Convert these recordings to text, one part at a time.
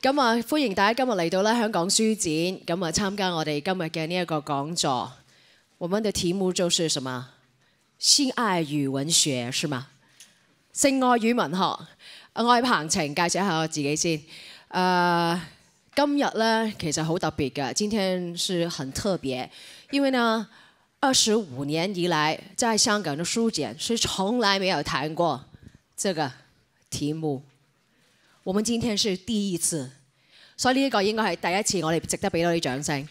咁啊，歡迎大家今日嚟到咧香港書展，咁啊參加我哋今日嘅呢一個講座。我翻的題目做什麼？性愛與文學是嘛？性愛與文學，阿愛彭晴介紹一下我自己先。誒，今日咧其實好特別嘅，今天是很特別，因為呢二十五年以來，在香港嘅書展是從來没有谈過这个题目。我们今天是第一次，所以呢个应该系第一次，我哋值得俾多啲掌声。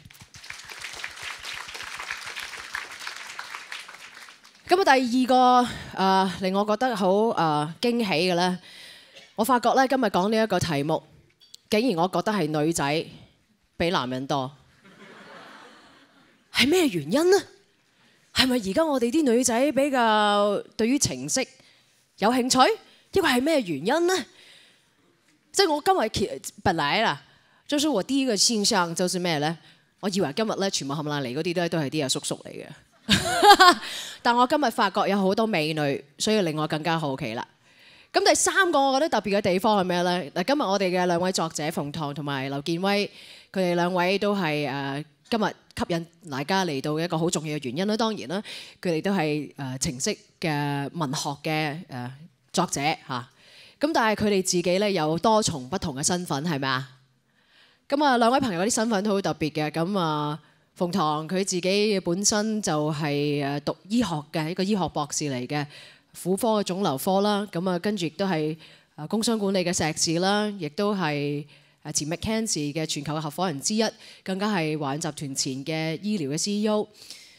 咁啊，第二个令我觉得好啊惊喜嘅咧，我发觉咧今日讲呢一个题目，竟然我觉得系女仔比男人多，系咩原因呢？系咪而家我哋啲女仔比较对于情色有兴趣？抑个系咩原因呢？即係我今日其嚟啦，就是我一嘅先生，就算咩咧，我以為今日咧全部冚爛嚟嗰啲都係都係啲阿叔叔嚟嘅。但我今日發覺有好多美女，所以令我更加好奇啦。咁第三個我覺得特別嘅地方係咩咧？嗱，今日我哋嘅兩位作者馮唐同埋劉建威，佢哋兩位都係誒今日吸引大家嚟到一個好重要嘅原因啦。當然啦，佢哋都係誒程式嘅文學嘅誒作者嚇。咁但係佢哋自己咧有多重不同嘅身份，係咪啊？咁啊，兩位朋友啲身份都好特別嘅。咁啊，鳳堂佢自己本身就係誒讀醫學嘅一個醫學博士嚟嘅，婦科嘅腫瘤科啦。咁啊，跟住亦都係工商管理嘅碩士啦，亦都係前 McKenzie 嘅全球嘅合伙人之一，更加係環集團前嘅醫療嘅 C E O。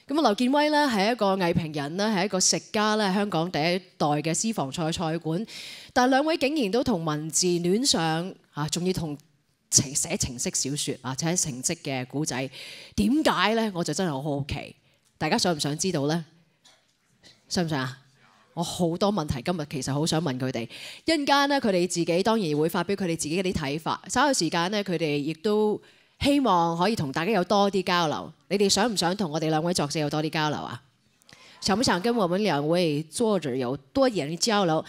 咁啊，劉建威咧係一個藝評人咧，係一個食家咧，香港第一代嘅私房菜菜館。但系兩位竟然都同文字戀上啊，仲要同情寫情色小说啊，写情色嘅古仔，點解咧？我就真係好好奇，大家想唔想知道咧？想唔想啊？我好多問題今日其實好想問佢哋。一間咧，佢哋自己當然會發表佢哋自己嘅啲睇法。稍後時間咧，佢哋亦都。希望可以同大家有多啲交流，你哋想唔想同我哋两位作者有多啲交流啊？想唔想跟我们两位作者有多人嘅交流？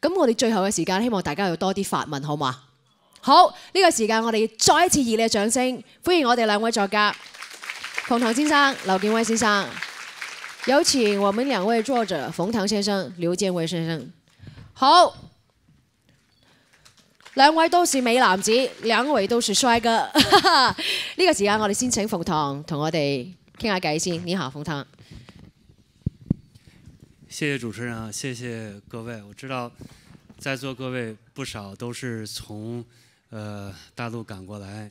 咁我哋最后嘅时间，希望大家要多啲发问，好嘛？好，呢个时间我哋再一次热烈嘅掌声，欢迎我哋两位作家，冯唐先生、刘建威先生，有请我们两位作者冯唐先生、刘建威先生，好。兩位都是美男子，兩位都是帥哥。呢個時間我哋先請馮唐同我哋傾下偈先。你好，馮唐，謝謝主持人啊，謝謝各位。我知道在座各位不少都是從呃大陸趕過來，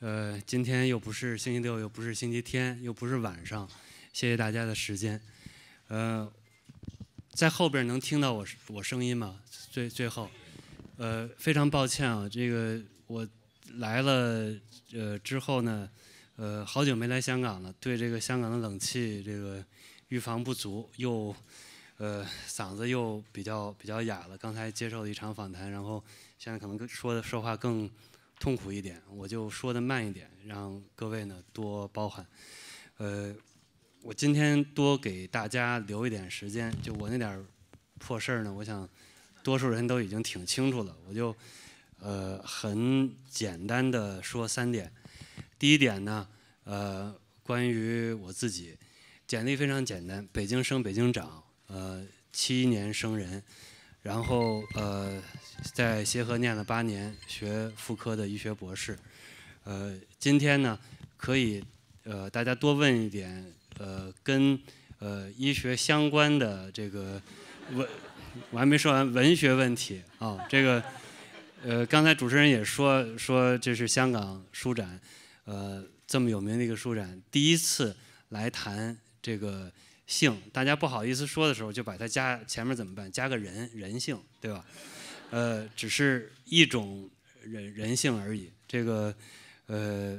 呃，今天又不是星期六，又不是星期天，又不是晚上，謝謝大家的時間。呃，在後邊能聽到我我聲音嗎？最最後。呃，非常抱歉啊，这个我来了呃之后呢，呃，好久没来香港了，对这个香港的冷气这个预防不足，又呃嗓子又比较比较哑了。刚才接受了一场访谈，然后现在可能说的说话更痛苦一点，我就说的慢一点，让各位呢多包涵。呃，我今天多给大家留一点时间，就我那点儿破事儿呢，我想。多数人都已经挺清楚了，我就，呃，很简单的说三点。第一点呢，呃，关于我自己，简历非常简单，北京生，北京长，呃，七一年生人，然后呃，在协和念了八年，学妇科的医学博士，呃，今天呢，可以，呃，大家多问一点，呃，跟，呃，医学相关的这个问。我还没说完文学问题啊，这个，呃，刚才主持人也说说这是香港书展，呃，这么有名的一个书展，第一次来谈这个性，大家不好意思说的时候，就把它加前面怎么办？加个人人性，对吧？呃，只是一种人人性而已。这个，呃，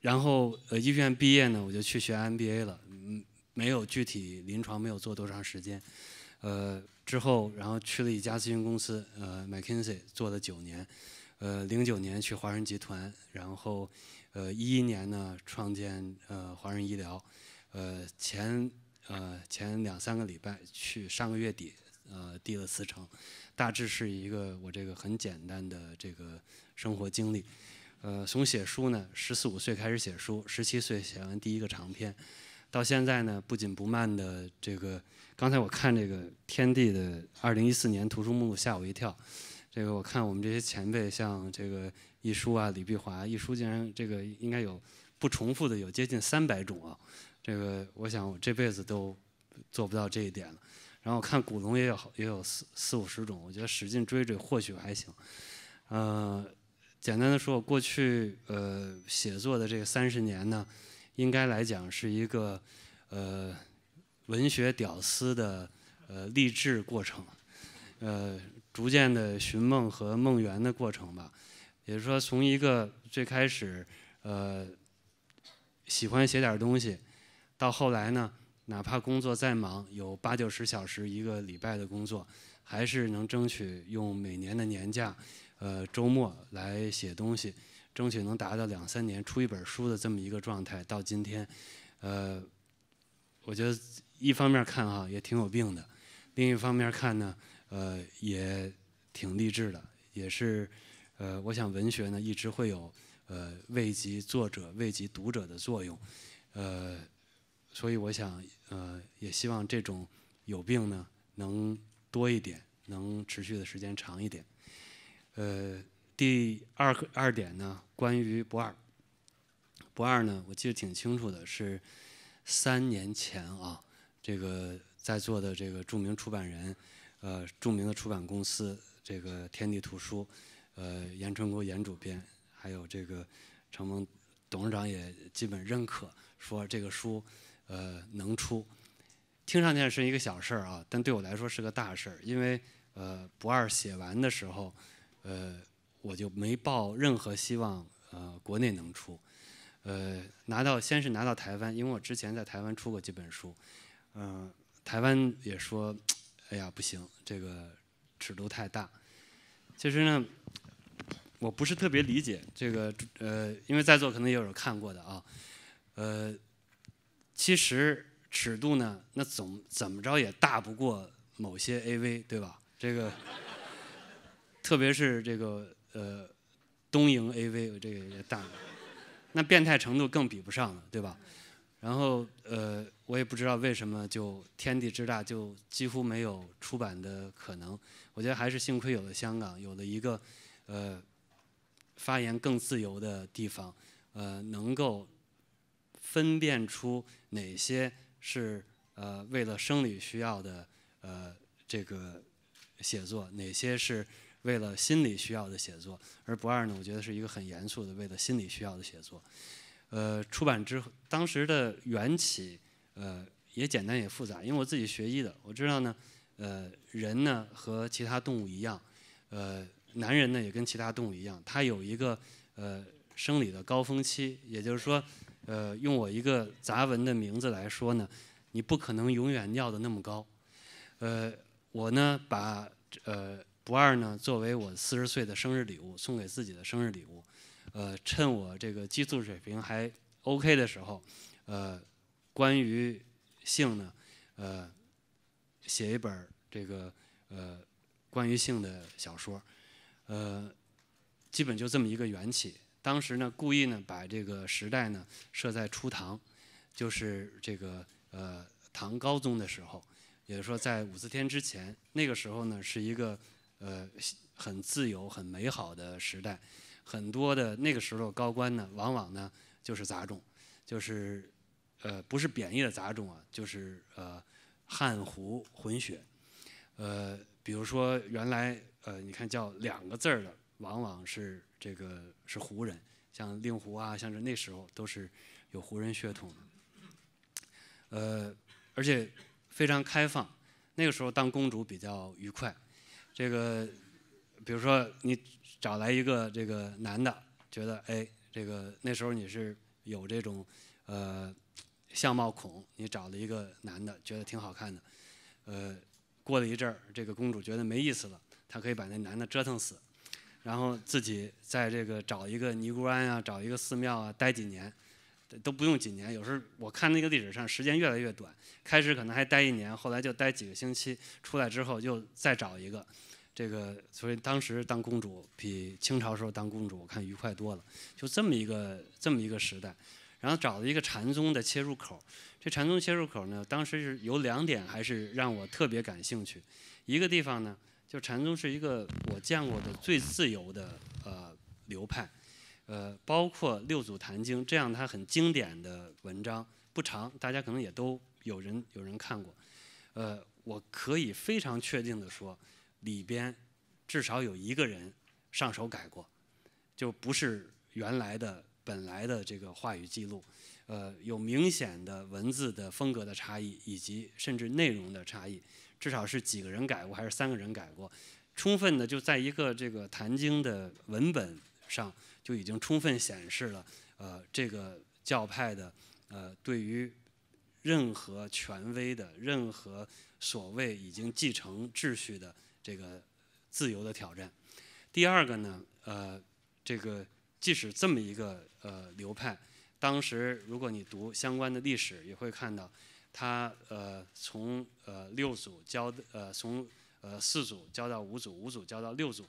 然后呃医学院毕业呢，我就去学 MBA 了，嗯，没有具体临床，没有做多长时间。呃，之后然后去了一家咨询公司，呃，McKinsey 做了九年，呃，零九年去华人集团，然后，呃，一一年呢创建呃华人医疗，呃，前呃前两三个礼拜去上个月底呃递了辞呈，大致是一个我这个很简单的这个生活经历，呃，从写书呢，十四五岁开始写书，十七岁写完第一个长篇。到现在呢，不紧不慢的这个，刚才我看这个天地的二零一四年图书目录吓我一跳，这个我看我们这些前辈像这个一舒啊、李碧华一舒，竟然这个应该有不重复的有接近三百种啊，这个我想我这辈子都做不到这一点了。然后看古龙也有好也有四四五十种，我觉得使劲追追或许还行。呃，简单的说，过去呃写作的这三十年呢。应该来讲是一个，呃，文学屌丝的呃励志过程，呃，逐渐的寻梦和梦圆的过程吧。也就是说，从一个最开始，呃，喜欢写点东西，到后来呢，哪怕工作再忙，有八九十小时一个礼拜的工作，还是能争取用每年的年假，呃，周末来写东西。争取能达到两三年出一本书的这么一个状态，到今天，呃，我觉得一方面看哈也挺有病的，另一方面看呢，呃，也挺励志的，也是，呃，我想文学呢一直会有，呃，慰藉作者、慰藉读者的作用，呃，所以我想，呃，也希望这种有病呢能多一点，能持续的时间长一点，呃。第二二点呢，关于不二，不二呢，我记得挺清楚的，是三年前啊，这个在座的这个著名出版人，呃，著名的出版公司，这个天地图书，呃，严春国严主编，还有这个程蒙董事长也基本认可，说这个书呃能出，听上去是一个小事儿啊，但对我来说是个大事儿，因为呃不二写完的时候，呃。我就没抱任何希望，呃，国内能出，呃，拿到先是拿到台湾，因为我之前在台湾出过几本书，嗯，台湾也说，哎呀，不行，这个尺度太大。其实呢，我不是特别理解这个，呃，因为在座可能也有看过的啊，呃，其实尺度呢，那总怎么着也大不过某些 AV，对吧？这个，特别是这个。呃，东瀛 AV 这个也大那变态程度更比不上了，对吧？然后呃，我也不知道为什么就天地之大就几乎没有出版的可能。我觉得还是幸亏有了香港，有了一个呃，发言更自由的地方，呃，能够分辨出哪些是呃为了生理需要的呃这个写作，哪些是。为了心理需要的写作，而不二呢，我觉得是一个很严肃的，为了心理需要的写作。呃，出版之后，当时的缘起，呃，也简单也复杂。因为我自己学医的，我知道呢，呃，人呢和其他动物一样，呃，男人呢也跟其他动物一样，他有一个呃生理的高峰期，也就是说，呃，用我一个杂文的名字来说呢，你不可能永远尿得那么高。呃，我呢把呃。不二呢，作为我四十岁的生日礼物，送给自己的生日礼物，呃，趁我这个激素水平还 OK 的时候，呃，关于性呢，呃，写一本这个呃关于性的小说，呃，基本就这么一个缘起。当时呢，故意呢把这个时代呢设在初唐，就是这个呃唐高宗的时候，也就是说在武则天之前。那个时候呢，是一个。呃，很自由、很美好的时代。很多的那个时候高官呢，往往呢就是杂种，就是呃，不是贬义的杂种啊，就是呃，汉胡混血。呃，比如说原来呃，你看叫两个字儿的，往往是这个是胡人，像令狐啊，像是那时候都是有胡人血统的。呃，而且非常开放，那个时候当公主比较愉快。这个，比如说你找来一个这个男的，觉得哎，这个那时候你是有这种呃相貌恐，你找了一个男的，觉得挺好看的，呃，过了一阵儿，这个公主觉得没意思了，她可以把那男的折腾死，然后自己在这个找一个尼姑庵啊，找一个寺庙啊，待几年。都不用几年，有时候我看那个历史上时间越来越短，开始可能还待一年，后来就待几个星期，出来之后又再找一个，这个所以当时当公主比清朝时候当公主我看愉快多了，就这么一个这么一个时代，然后找了一个禅宗的切入口，这禅宗切入口呢，当时是有两点还是让我特别感兴趣，一个地方呢，就禅宗是一个我见过的最自由的呃流派。呃，包括《六祖坛经》这样它很经典的文章，不长，大家可能也都有人有人看过。呃，我可以非常确定的说，里边至少有一个人上手改过，就不是原来的本来的这个话语记录，呃，有明显的文字的风格的差异，以及甚至内容的差异。至少是几个人改过，还是三个人改过，充分的就在一个这个《坛经》的文本。上就已经充分显示了，呃，这个教派的呃对于任何权威的、任何所谓已经继承秩序的这个自由的挑战。第二个呢，呃，这个即使这么一个呃流派，当时如果你读相关的历史，也会看到它呃从呃六组教呃从呃四组教到五组，五组教到六组。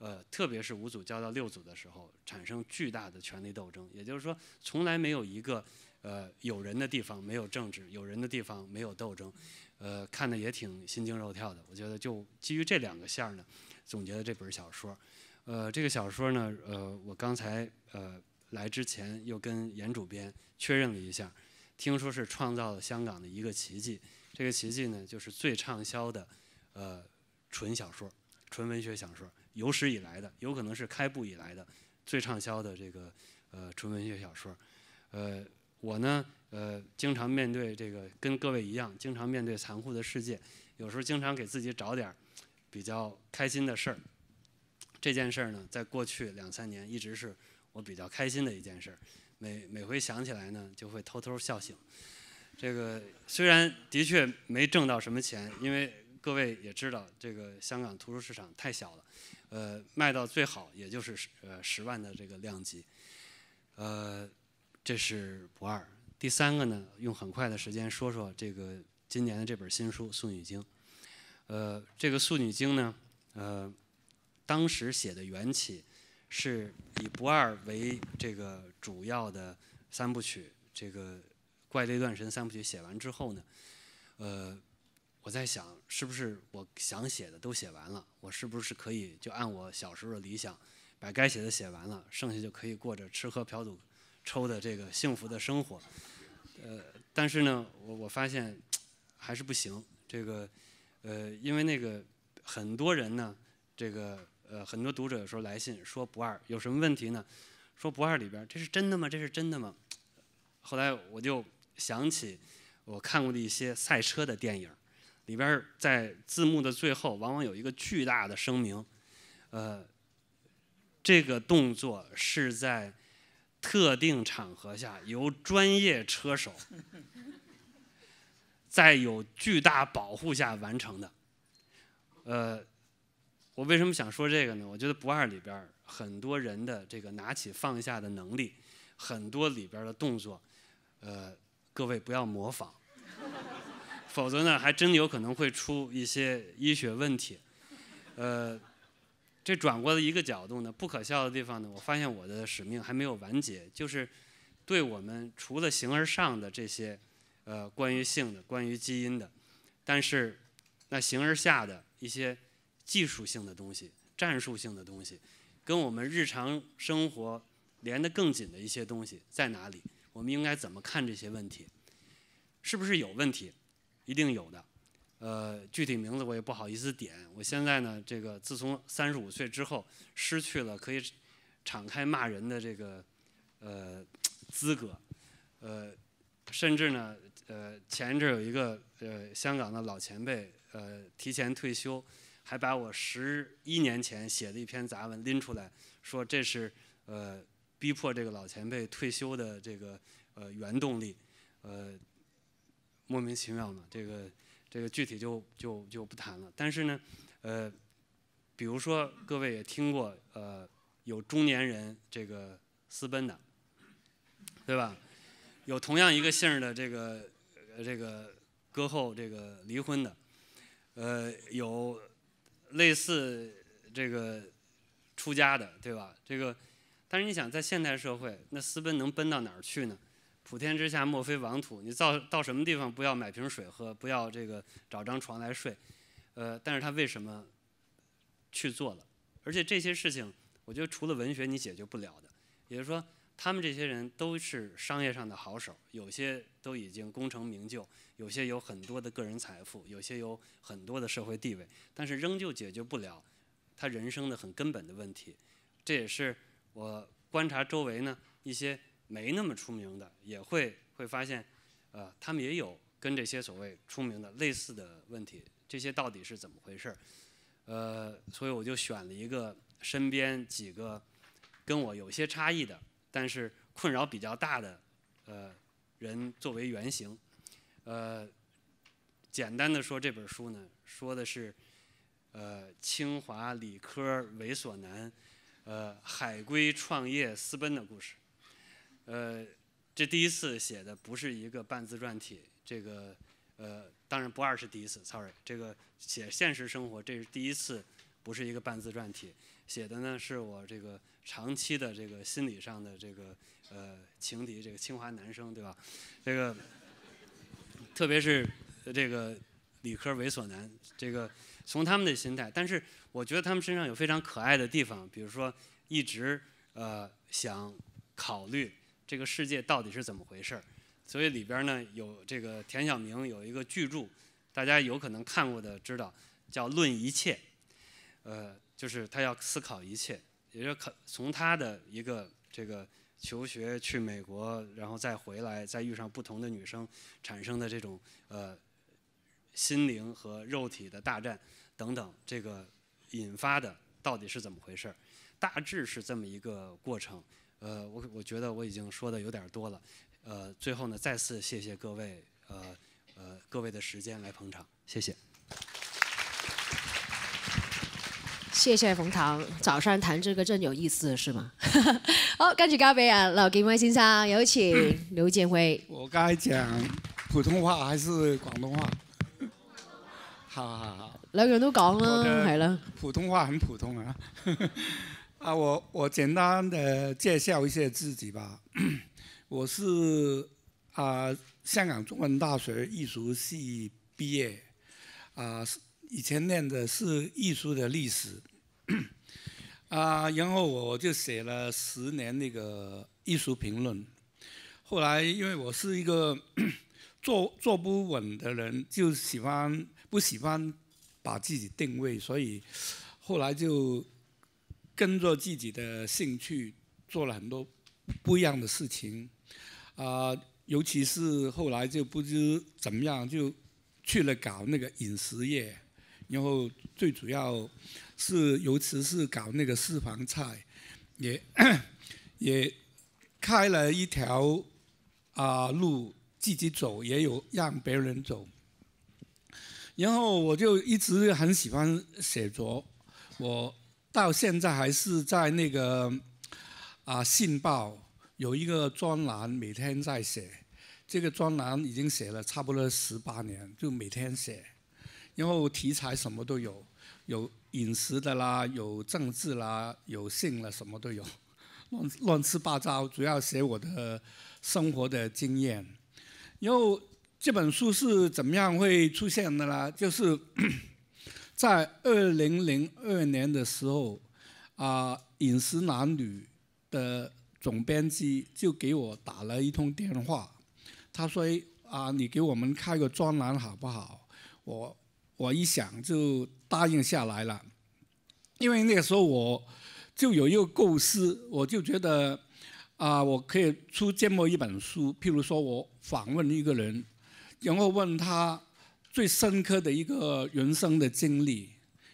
呃，特别是五组交到六组的时候，产生巨大的权力斗争。也就是说，从来没有一个呃有人的地方没有政治，有人的地方没有斗争，呃，看的也挺心惊肉跳的。我觉得就基于这两个线儿呢，总结了这本小说。呃，这个小说呢，呃，我刚才呃来之前又跟严主编确认了一下，听说是创造了香港的一个奇迹。这个奇迹呢，就是最畅销的呃纯小说，纯文学小说。有史以来的，有可能是开埠以来的最畅销的这个呃纯文学小说呃，我呢呃经常面对这个跟各位一样，经常面对残酷的世界，有时候经常给自己找点儿比较开心的事儿。这件事儿呢，在过去两三年一直是我比较开心的一件事儿，每每回想起来呢，就会偷偷笑醒。这个虽然的确没挣到什么钱，因为各位也知道，这个香港图书市场太小了。呃，卖到最好也就是十呃十万的这个量级，呃，这是不二。第三个呢，用很快的时间说说这个今年的这本新书《素女经》。呃，这个《素女经》呢，呃，当时写的缘起是以不二为这个主要的三部曲，这个怪力乱神三部曲写完之后呢，呃。我在想，是不是我想写的都写完了？我是不是可以就按我小时候的理想，把该写的写完了，剩下就可以过着吃喝嫖赌抽的这个幸福的生活？呃，但是呢，我我发现还是不行。这个，呃，因为那个很多人呢，这个呃，很多读者有时候来信说不二有什么问题呢？说不二里边这是真的吗？这是真的吗？后来我就想起我看过的一些赛车的电影。里边在字幕的最后，往往有一个巨大的声明，呃，这个动作是在特定场合下由专业车手 在有巨大保护下完成的。呃，我为什么想说这个呢？我觉得《不二》里边很多人的这个拿起放下的能力，很多里边的动作，呃，各位不要模仿。否则呢，还真有可能会出一些医学问题。呃，这转过的一个角度呢，不可笑的地方呢，我发现我的使命还没有完结，就是对我们除了形而上的这些，呃，关于性的、关于基因的，但是那形而下的一些技术性的东西、战术性的东西，跟我们日常生活连得更紧的一些东西在哪里？我们应该怎么看这些问题？是不是有问题？一定有的，呃，具体名字我也不好意思点。我现在呢，这个自从三十五岁之后，失去了可以敞开骂人的这个呃资格，呃，甚至呢，呃，前一阵有一个呃香港的老前辈呃提前退休，还把我十一年前写的一篇杂文拎出来，说这是呃逼迫这个老前辈退休的这个呃原动力，呃。莫名其妙的，这个这个具体就就就不谈了。但是呢，呃，比如说各位也听过，呃，有中年人这个私奔的，对吧？有同样一个姓的这个这个歌后这个离婚的，呃，有类似这个出家的，对吧？这个，但是你想，在现代社会，那私奔能奔到哪儿去呢？普天之下莫非王土，你到到什么地方不要买瓶水喝，不要这个找张床来睡，呃，但是他为什么去做了？而且这些事情，我觉得除了文学你解决不了的，也就是说，他们这些人都是商业上的好手，有些都已经功成名就，有些有很多的个人财富，有些有很多的社会地位，但是仍旧解决不了他人生的很根本的问题。这也是我观察周围呢一些。没那么出名的也会会发现，呃，他们也有跟这些所谓出名的类似的问题，这些到底是怎么回事儿？呃，所以我就选了一个身边几个跟我有些差异的，但是困扰比较大的，呃，人作为原型。呃，简单的说，这本书呢说的是，呃，清华理科猥琐男，呃，海归创业私奔的故事。呃，这第一次写的不是一个半自传体，这个呃，当然不二是第一次，sorry，这个写现实生活，这是第一次，不是一个半自传体，写的呢是我这个长期的这个心理上的这个呃情敌，这个清华男生对吧？这个特别是这个理科猥琐男，这个从他们的心态，但是我觉得他们身上有非常可爱的地方，比如说一直呃想考虑。这个世界到底是怎么回事儿？所以里边呢有这个田晓明有一个巨著，大家有可能看过的知道，叫《论一切》，呃，就是他要思考一切，也就可从他的一个这个求学去美国，然后再回来，再遇上不同的女生产生的这种呃心灵和肉体的大战等等，这个引发的到底是怎么回事儿？大致是这么一个过程。呃，我我觉得我已经说的有点多了，呃，最后呢，再次谢谢各位，呃呃，各位的时间来捧场，谢谢。谢谢冯唐，早上谈这个真有意思是吗？好，跟住交俾啊，刘建我先生，有请 刘建辉。我该讲普通话还是广东话？好好好，两个人都讲啦，系啦。普通话很普通啊。啊，我我简单的介绍一下自己吧。我是啊，香港中文大学艺术系毕业啊，以前念的是艺术的历史。啊，然后我就写了十年那个艺术评论。后来因为我是一个坐 坐不稳的人，就喜欢不喜欢把自己定位，所以后来就。跟着自己的兴趣做了很多不一样的事情，啊，尤其是后来就不知怎么样就去了搞那个饮食业，然后最主要，是尤其是搞那个私房菜，也也开了一条啊路自己走，也有让别人走，然后我就一直很喜欢写作，我。到现在还是在那个啊，《信报》有一个专栏，每天在写。这个专栏已经写了差不多十八年，就每天写。然后题材什么都有，有饮食的啦，有政治啦，有性了，什么都有，乱乱七八糟。主要写我的生活的经验。然后这本书是怎么样会出现的啦？就是。在二零零二年的时候，啊，《饮食男女》的总编辑就给我打了一通电话，他说：“啊，你给我们开个专栏好不好？”我我一想就答应下来了，因为那个时候我就有一个构思，我就觉得，啊，我可以出这么一本书，譬如说我访问一个人，然后问他。最深刻的一个人生的经历，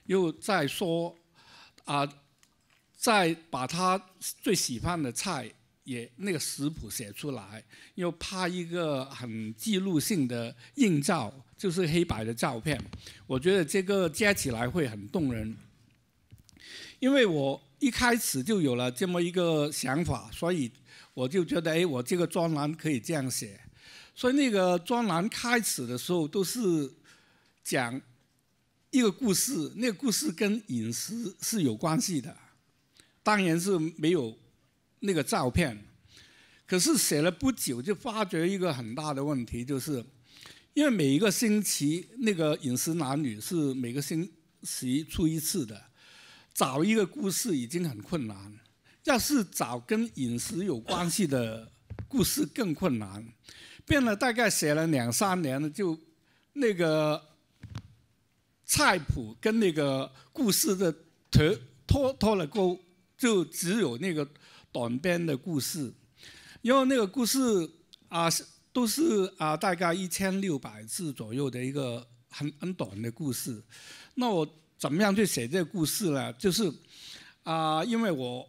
又在说，啊，在把他最喜欢的菜也那个食谱写出来，又拍一个很记录性的硬照，就是黑白的照片。我觉得这个加起来会很动人。因为我一开始就有了这么一个想法，所以我就觉得，哎，我这个专栏可以这样写。所以那个专栏开始的时候都是讲一个故事，那个故事跟饮食是有关系的。当然是没有那个照片，可是写了不久就发觉一个很大的问题，就是因为每一个星期那个饮食男女是每个星期出一次的，找一个故事已经很困难，要是找跟饮食有关系的故事更困难。变了大概写了两三年了，就那个菜谱跟那个故事的脱脱脱了钩，就只有那个短篇的故事。因为那个故事啊是都是啊大概一千六百字左右的一个很很短的故事。那我怎么样去写这个故事呢？就是啊因为我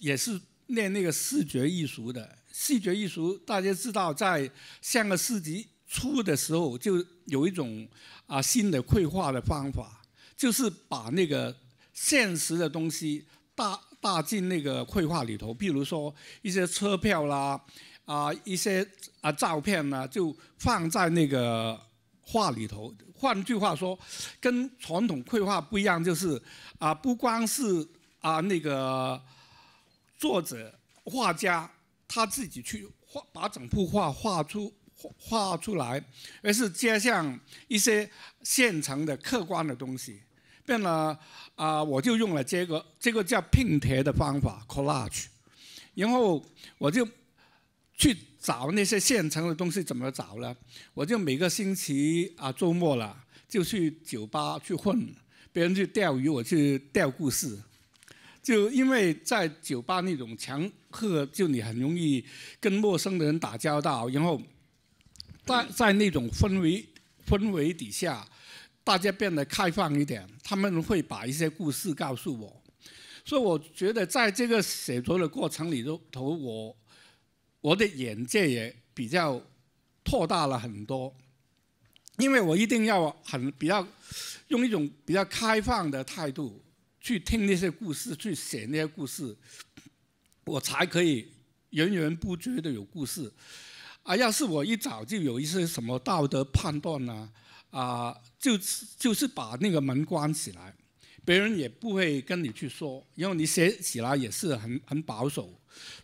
也是练那个视觉艺术的。视觉艺术，大家知道，在上个世纪初的时候，就有一种啊新的绘画的方法，就是把那个现实的东西搭搭进那个绘画里头。譬如说一些车票啦，啊一些啊照片呢，就放在那个画里头。换句话说，跟传统绘画不一样，就是啊不光是啊那个作者画家。他自己去画，把整幅画画出画出来，而是加上一些现成的客观的东西，变了啊！我就用了这个这个叫拼贴的方法 （collage），然后我就去找那些现成的东西，怎么找呢？我就每个星期啊周末了，就去酒吧去混，别人去钓鱼，我去钓故事。就因为在酒吧那种强客，就你很容易跟陌生的人打交道，然后在在那种氛围氛围底下，大家变得开放一点，他们会把一些故事告诉我，所以我觉得在这个写作的过程里头，我我的眼界也比较扩大了很多，因为我一定要很比较用一种比较开放的态度。去听那些故事，去写那些故事，我才可以源源不绝的有故事。啊，要是我一早就有一些什么道德判断呢，啊，就就是把那个门关起来，别人也不会跟你去说，因为你写起来也是很很保守。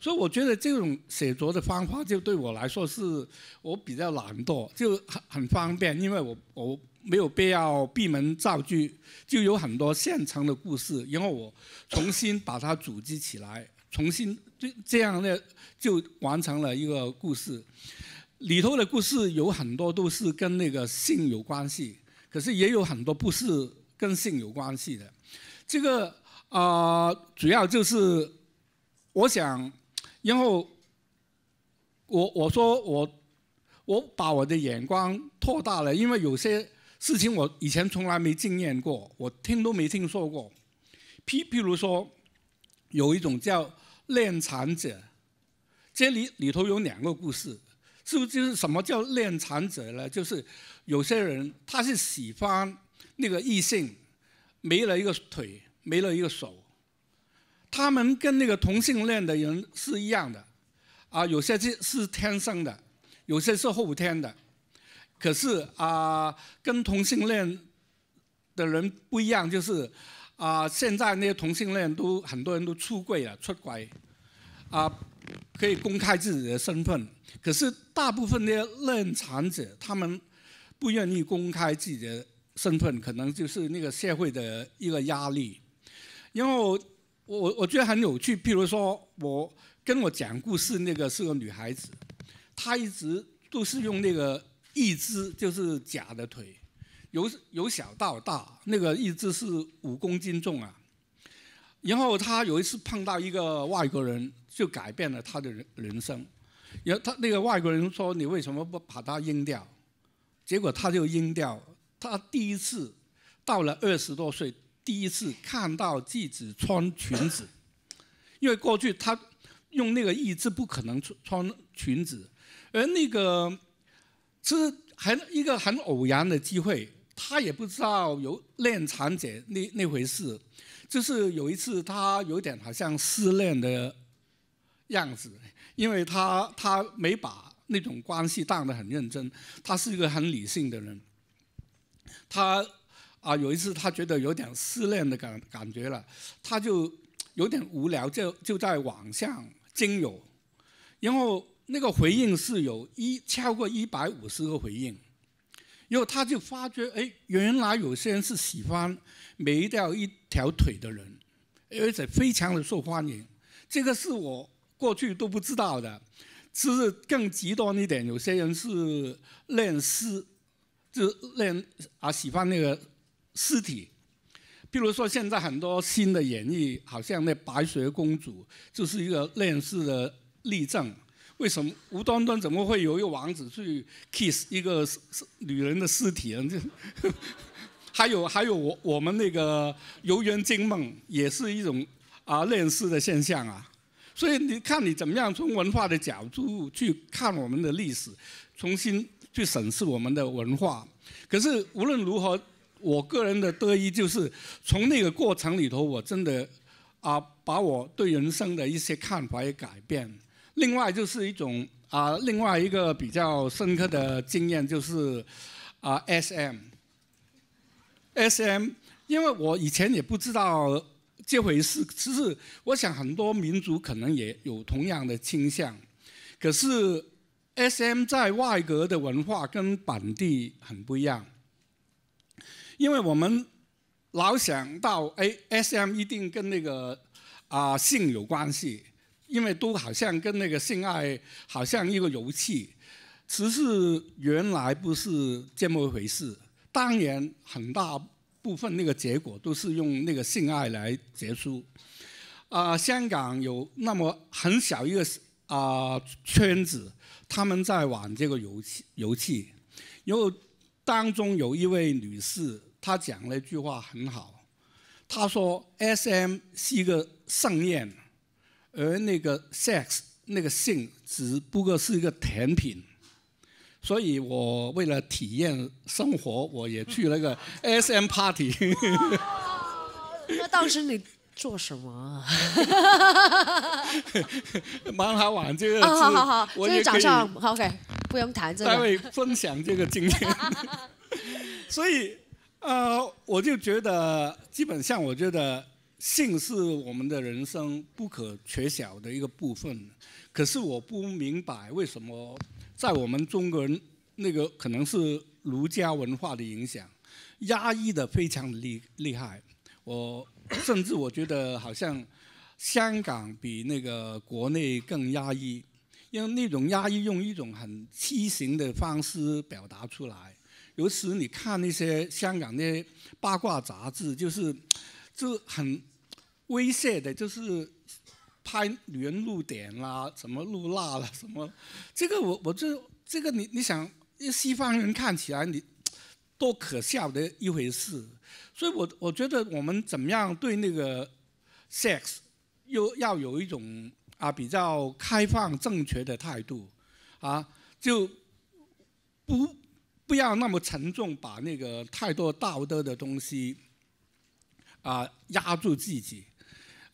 所以我觉得这种写作的方法，就对我来说是我比较懒惰，就很很方便，因为我我。没有必要闭门造句，就有很多现成的故事，然后我重新把它组织起来，重新这样呢就完成了一个故事。里头的故事有很多都是跟那个性有关系，可是也有很多不是跟性有关系的。这个啊，主要就是我想，然后我我说我我把我的眼光扩大了，因为有些。事情我以前从来没经验过，我听都没听说过。譬譬如说，有一种叫恋残者，这里里头有两个故事，是不是就是什么叫恋残者呢？就是有些人他是喜欢那个异性，没了一个腿，没了一个手，他们跟那个同性恋的人是一样的，啊，有些是是天生的，有些是后天的。可是啊，跟同性恋的人不一样，就是啊，现在那些同性恋都很多人都出柜了，出轨啊，可以公开自己的身份。可是大部分那些恋残者，他们不愿意公开自己的身份，可能就是那个社会的一个压力。然后我我觉得很有趣，譬如说我跟我讲故事那个是个女孩子，她一直都是用那个。一只就是假的腿，由由小到大，那个一只是五公斤重啊。然后他有一次碰到一个外国人，就改变了他的人人生。然后他那个外国人说：“你为什么不把它扔掉？”结果他就扔掉。他第一次到了二十多岁，第一次看到自己穿裙子，因为过去他用那个一志不可能穿穿裙子，而那个。是很一个很偶然的机会，他也不知道有恋长姐那那回事，就是有一次他有点好像失恋的样子，因为他他没把那种关系当得很认真，他是一个很理性的人，他啊有一次他觉得有点失恋的感感觉了，他就有点无聊就就在网上经友，然后。那个回应是有一超过一百五十个回应，然后他就发觉，哎，原来有些人是喜欢没掉一条腿的人，而且非常的受欢迎。这个是我过去都不知道的。只是更极端一点，有些人是恋尸，就练恋啊喜欢那个尸体。比如说现在很多新的演绎，好像那白雪公主就是一个恋尸的例证。为什么无端端怎么会有一个王子去 kiss 一个女人的尸体啊？这，还有还有，我我们那个游园惊梦也是一种啊恋尸的现象啊。所以你看你怎么样从文化的角度去看我们的历史，重新去审视我们的文化。可是无论如何，我个人的得意就是从那个过程里头，我真的啊把我对人生的一些看法也改变。另外就是一种啊，另外一个比较深刻的经验就是啊，SM，SM，因为我以前也不知道这回事，其实我想很多民族可能也有同样的倾向，可是 SM 在外国的文化跟本地很不一样，因为我们老想到哎，SM 一定跟那个啊性有关系。因为都好像跟那个性爱好像一个游戏，只是原来不是这么回事。当然，很大部分那个结果都是用那个性爱来结束。啊，香港有那么很小一个啊圈子，他们在玩这个游戏。游戏，然后当中有一位女士，她讲了一句话很好。她说：“S.M. 是一个盛宴。”而那个 sex，那个性只不过是一个甜品，所以我为了体验生活，我也去了个 SM party。那当时你做什么？蛮好玩这个。好好好，这是掌上 o k 不用谈，这个。在会分享这个经验。所以，呃，我就觉得，基本上，我觉得。性是我们的人生不可缺少的一个部分，可是我不明白为什么在我们中国人那个可能是儒家文化的影响，压抑的非常厉厉害。我甚至我觉得好像香港比那个国内更压抑，因为那种压抑用一种很畸形的方式表达出来。尤其你看那些香港那些八卦杂志，就是就很。威胁的，就是拍女人露点啦，什么露蜡啦，什么，这个我我就这个你你想，西方人看起来你多可笑的一回事，所以我我觉得我们怎么样对那个 sex 又要有一种啊比较开放正确的态度，啊就不不要那么沉重，把那个太多道德的东西啊压住自己。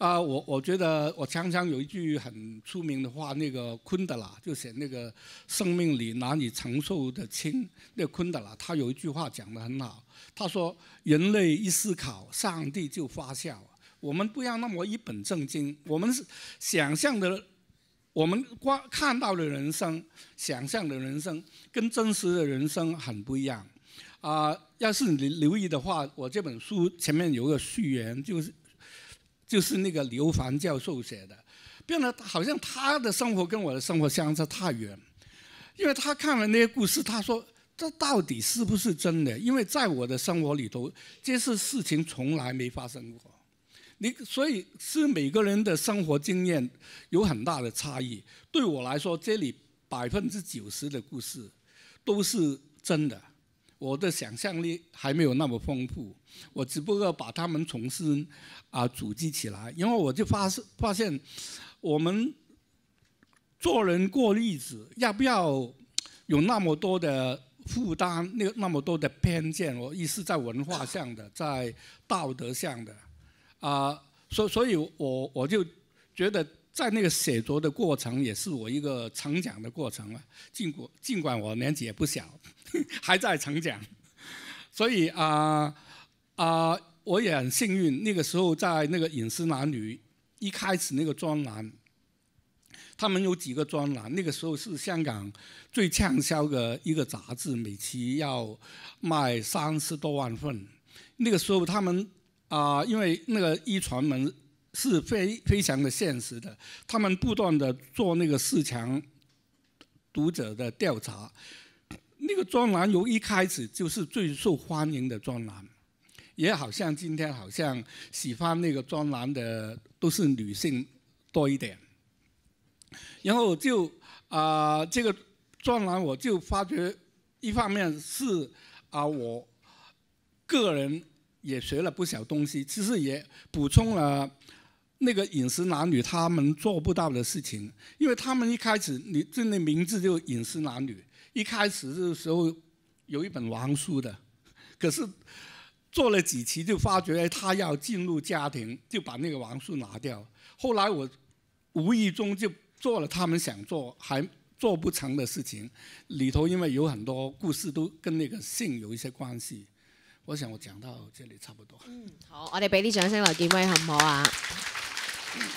啊，我我觉得我常常有一句很出名的话，那个昆德拉就写那个生命里难以承受的轻。那昆德拉他有一句话讲的很好，他说人类一思考，上帝就发笑。我们不要那么一本正经，我们想象的，我们光看到的人生，想象的人生跟真实的人生很不一样。啊，要是你留意的话，我这本书前面有个序言，就是。就是那个刘凡教授写的，变得好像他的生活跟我的生活相差太远，因为他看了那些故事，他说这到底是不是真的？因为在我的生活里头，这些事情从来没发生过。你所以是每个人的生活经验有很大的差异。对我来说，这里百分之九十的故事都是真的。我的想象力还没有那么丰富，我只不过把他们重新啊组织起来，因为我就发发现，我们做人过日子要不要有那么多的负担，那那么多的偏见，我意思在文化上的，在道德上的，啊，所所以，我我就觉得。在那个写作的过程，也是我一个成长的过程了。尽管尽管我年纪也不小，还在成长。所以啊啊，我也很幸运。那个时候在那个《饮食男女》一开始那个专栏，他们有几个专栏。那个时候是香港最畅销的一个杂志，每期要卖三十多万份。那个时候他们啊，因为那个一传门。是非非常的现实的，他们不断的做那个市场读者的调查，那个专栏由一开始就是最受欢迎的专栏，也好像今天好像喜欢那个专栏的都是女性多一点，然后就啊这个专栏我就发觉一方面是啊我个人也学了不少东西，其实也补充了。那个饮食男女，他们做不到的事情，因为他们一开始，你真那名字就饮食男女，一开始的时候有一本王书的，可是做了几期就发觉他要进入家庭，就把那个王书拿掉。后来我无意中就做了他们想做还做不成的事情，里头因为有很多故事都跟那个性有一些关系。我想我讲到这里差不多。嗯，好，我哋俾啲掌声刘建威，好唔好啊？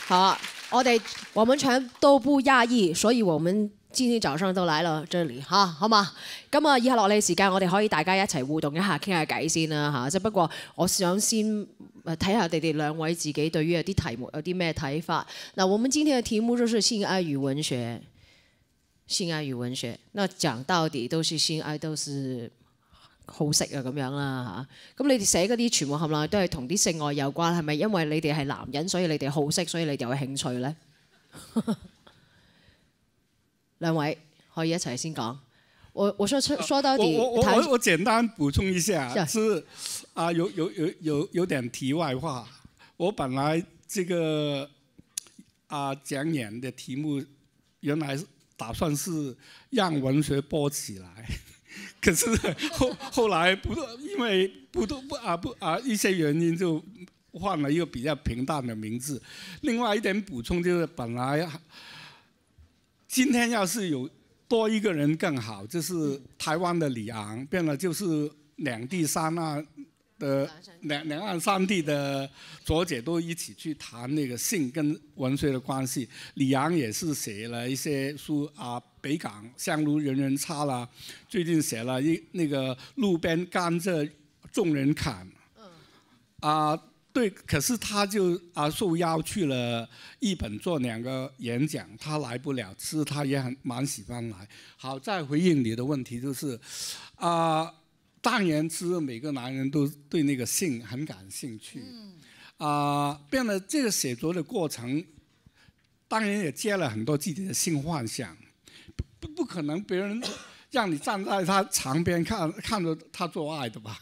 好，我哋我们全都不压抑，所以我们今天早上都来了这里吓，好嘛？咁啊，以下落嚟时间我哋可以大家一齐互动一下，倾下偈先啦吓。只不过我想先睇下你哋两位自己对于有啲题目有啲咩睇法。嗱，我们今天嘅题目就是性爱与文学，性爱与文学，那讲到底都是性爱，都是。好色啊咁樣啦嚇，咁你哋寫嗰啲傳聞冚 𠰤 都係同啲性愛有關，係咪因為你哋係男人所以你哋好色，所以你哋有興趣咧？兩位可以一齊先講。我我說说到底，我我簡單補充一下，是啊，有有有有有點題外話。我本來這個啊講演的題目，原來打算是讓文學播起來。可是后后来不因为不都不啊不啊一些原因就换了一个比较平淡的名字。另外一点补充就是，本来今天要是有多一个人更好，就是台湾的李昂变了，就是两地三啊。呃，两两岸三地的作者都一起去谈那个性跟文学的关系。李阳也是写了一些书啊，北港香炉人人插啦，最近写了一那个路边甘蔗众人砍。啊，对，可是他就啊受邀去了日本做两个演讲，他来不了，其实他也很蛮喜欢来。好再回应你的问题就是，啊。但言之，每个男人都对那个性很感兴趣，啊，变了。这个写作的过程，当然也接了很多自己的性幻想，不不可能别人让你站在他床边看看着他做爱的吧。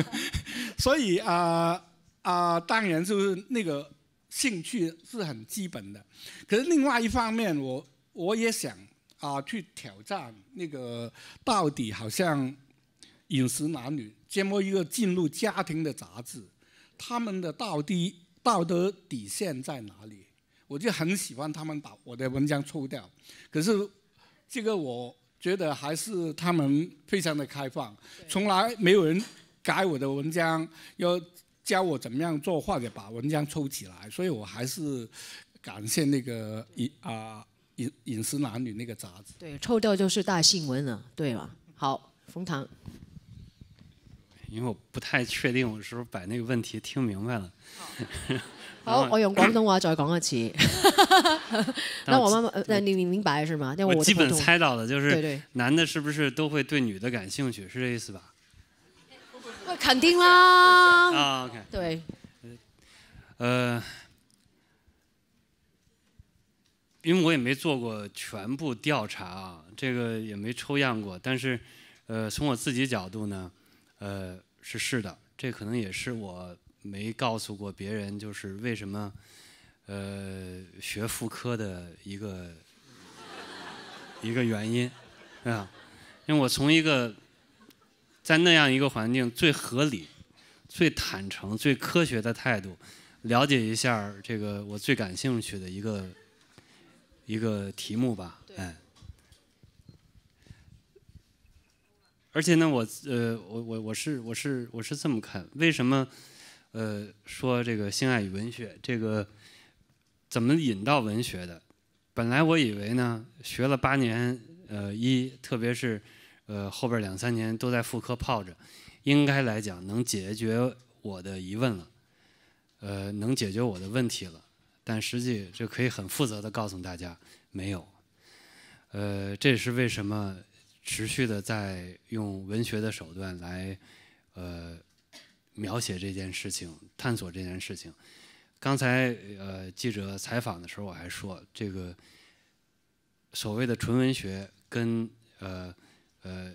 所以啊啊，当然就是那个兴趣是很基本的。可是另外一方面，我我也想啊去挑战那个到底好像。《饮食男女》这么一个进入家庭的杂志，他们的道底道德底线在哪里？我就很喜欢他们把我的文章抽掉。可是，这个我觉得还是他们非常的开放，从来没有人改我的文章，要教我怎么样做，或者把文章抽起来。所以我还是感谢那个《饮啊饮饮食男女》那个杂志。对，抽掉就是大新闻了，对吧？好，冯唐。因为我不太确定，我是不是把那个问题听明白了。好，我用广东话再讲一次。那我妈妈，那你明明白是吗？我基本猜到了，就是男的是不是都会对女的感兴趣？是这意思吧？肯定啦。啊，OK。对。呃，因为我也没做过全部调查啊，这个也没抽样过，但是，呃，从我自己角度呢。呃，是是的，这可能也是我没告诉过别人，就是为什么，呃，学妇科的一个一个原因，啊，因为我从一个在那样一个环境最合理、最坦诚、最科学的态度，了解一下这个我最感兴趣的一个一个题目吧，哎。而且呢，我呃，我我我是我是我是这么看，为什么，呃，说这个性爱与文学，这个怎么引到文学的？本来我以为呢，学了八年，呃，一特别是呃后边两三年都在妇科泡着，应该来讲能解决我的疑问了，呃，能解决我的问题了。但实际，这可以很负责的告诉大家，没有。呃，这也是为什么。持续的在用文学的手段来，呃，描写这件事情，探索这件事情。刚才呃记者采访的时候，我还说这个所谓的纯文学跟呃呃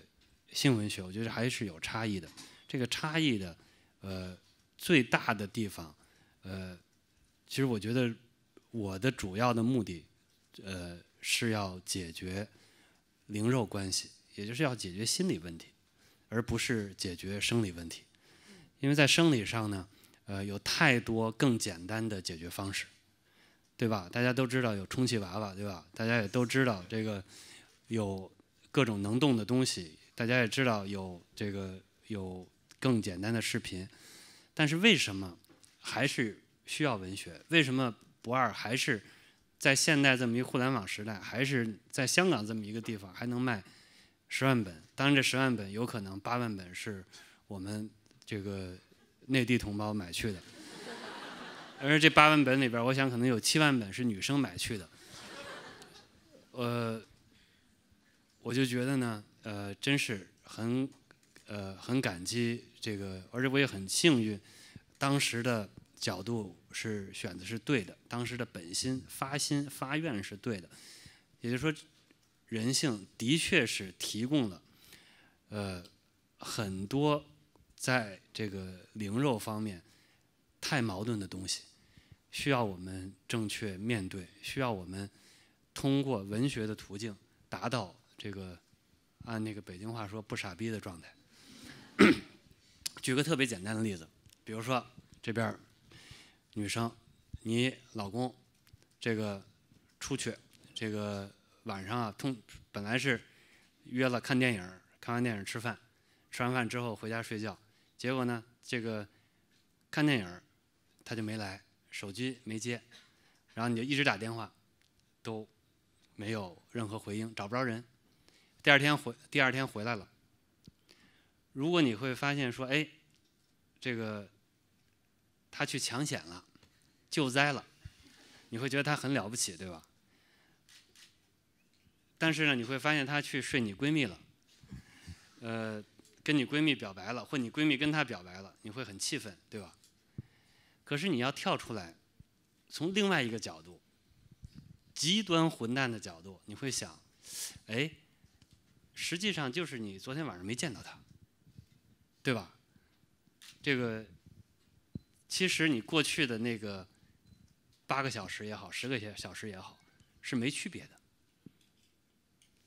性文学，我觉得还是有差异的。这个差异的呃最大的地方，呃，其实我觉得我的主要的目的，呃，是要解决灵肉关系。也就是要解决心理问题，而不是解决生理问题，因为在生理上呢，呃，有太多更简单的解决方式，对吧？大家都知道有充气娃娃，对吧？大家也都知道这个有各种能动的东西，大家也知道有这个有更简单的视频，但是为什么还是需要文学？为什么不二还是在现代这么一互联网时代，还是在香港这么一个地方还能卖？十万本，当然这十万本有可能八万本是我们这个内地同胞买去的，而这八万本里边，我想可能有七万本是女生买去的。呃，我就觉得呢，呃，真是很，呃，很感激这个，而且我也很幸运，当时的角度是选的是对的，当时的本心、发心、发愿是对的，也就是说。人性的确是提供了，呃，很多在这个灵肉方面太矛盾的东西，需要我们正确面对，需要我们通过文学的途径达到这个按那个北京话说不傻逼的状态。举个特别简单的例子，比如说这边女生，你老公这个出去这个。晚上啊，通本来是约了看电影，看完电影吃饭，吃完饭之后回家睡觉。结果呢，这个看电影他就没来，手机没接，然后你就一直打电话，都没有任何回应，找不着人。第二天回，第二天回来了。如果你会发现说，哎，这个他去抢险了，救灾了，你会觉得他很了不起，对吧？但是呢，你会发现他去睡你闺蜜了，呃，跟你闺蜜表白了，或你闺蜜跟他表白了，你会很气愤，对吧？可是你要跳出来，从另外一个角度，极端混蛋的角度，你会想，哎，实际上就是你昨天晚上没见到他，对吧？这个其实你过去的那个八个小时也好，十个小时也好，是没区别的。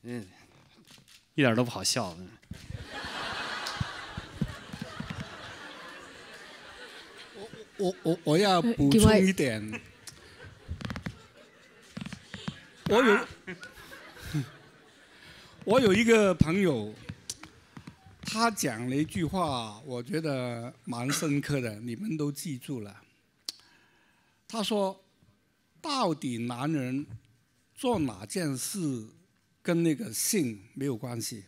嗯，一点都不好笑。我我我我要补充一点，我有 我有一个朋友，他讲了一句话，我觉得蛮深刻的，你们都记住了。他说：“到底男人做哪件事？”跟那个性没有关系，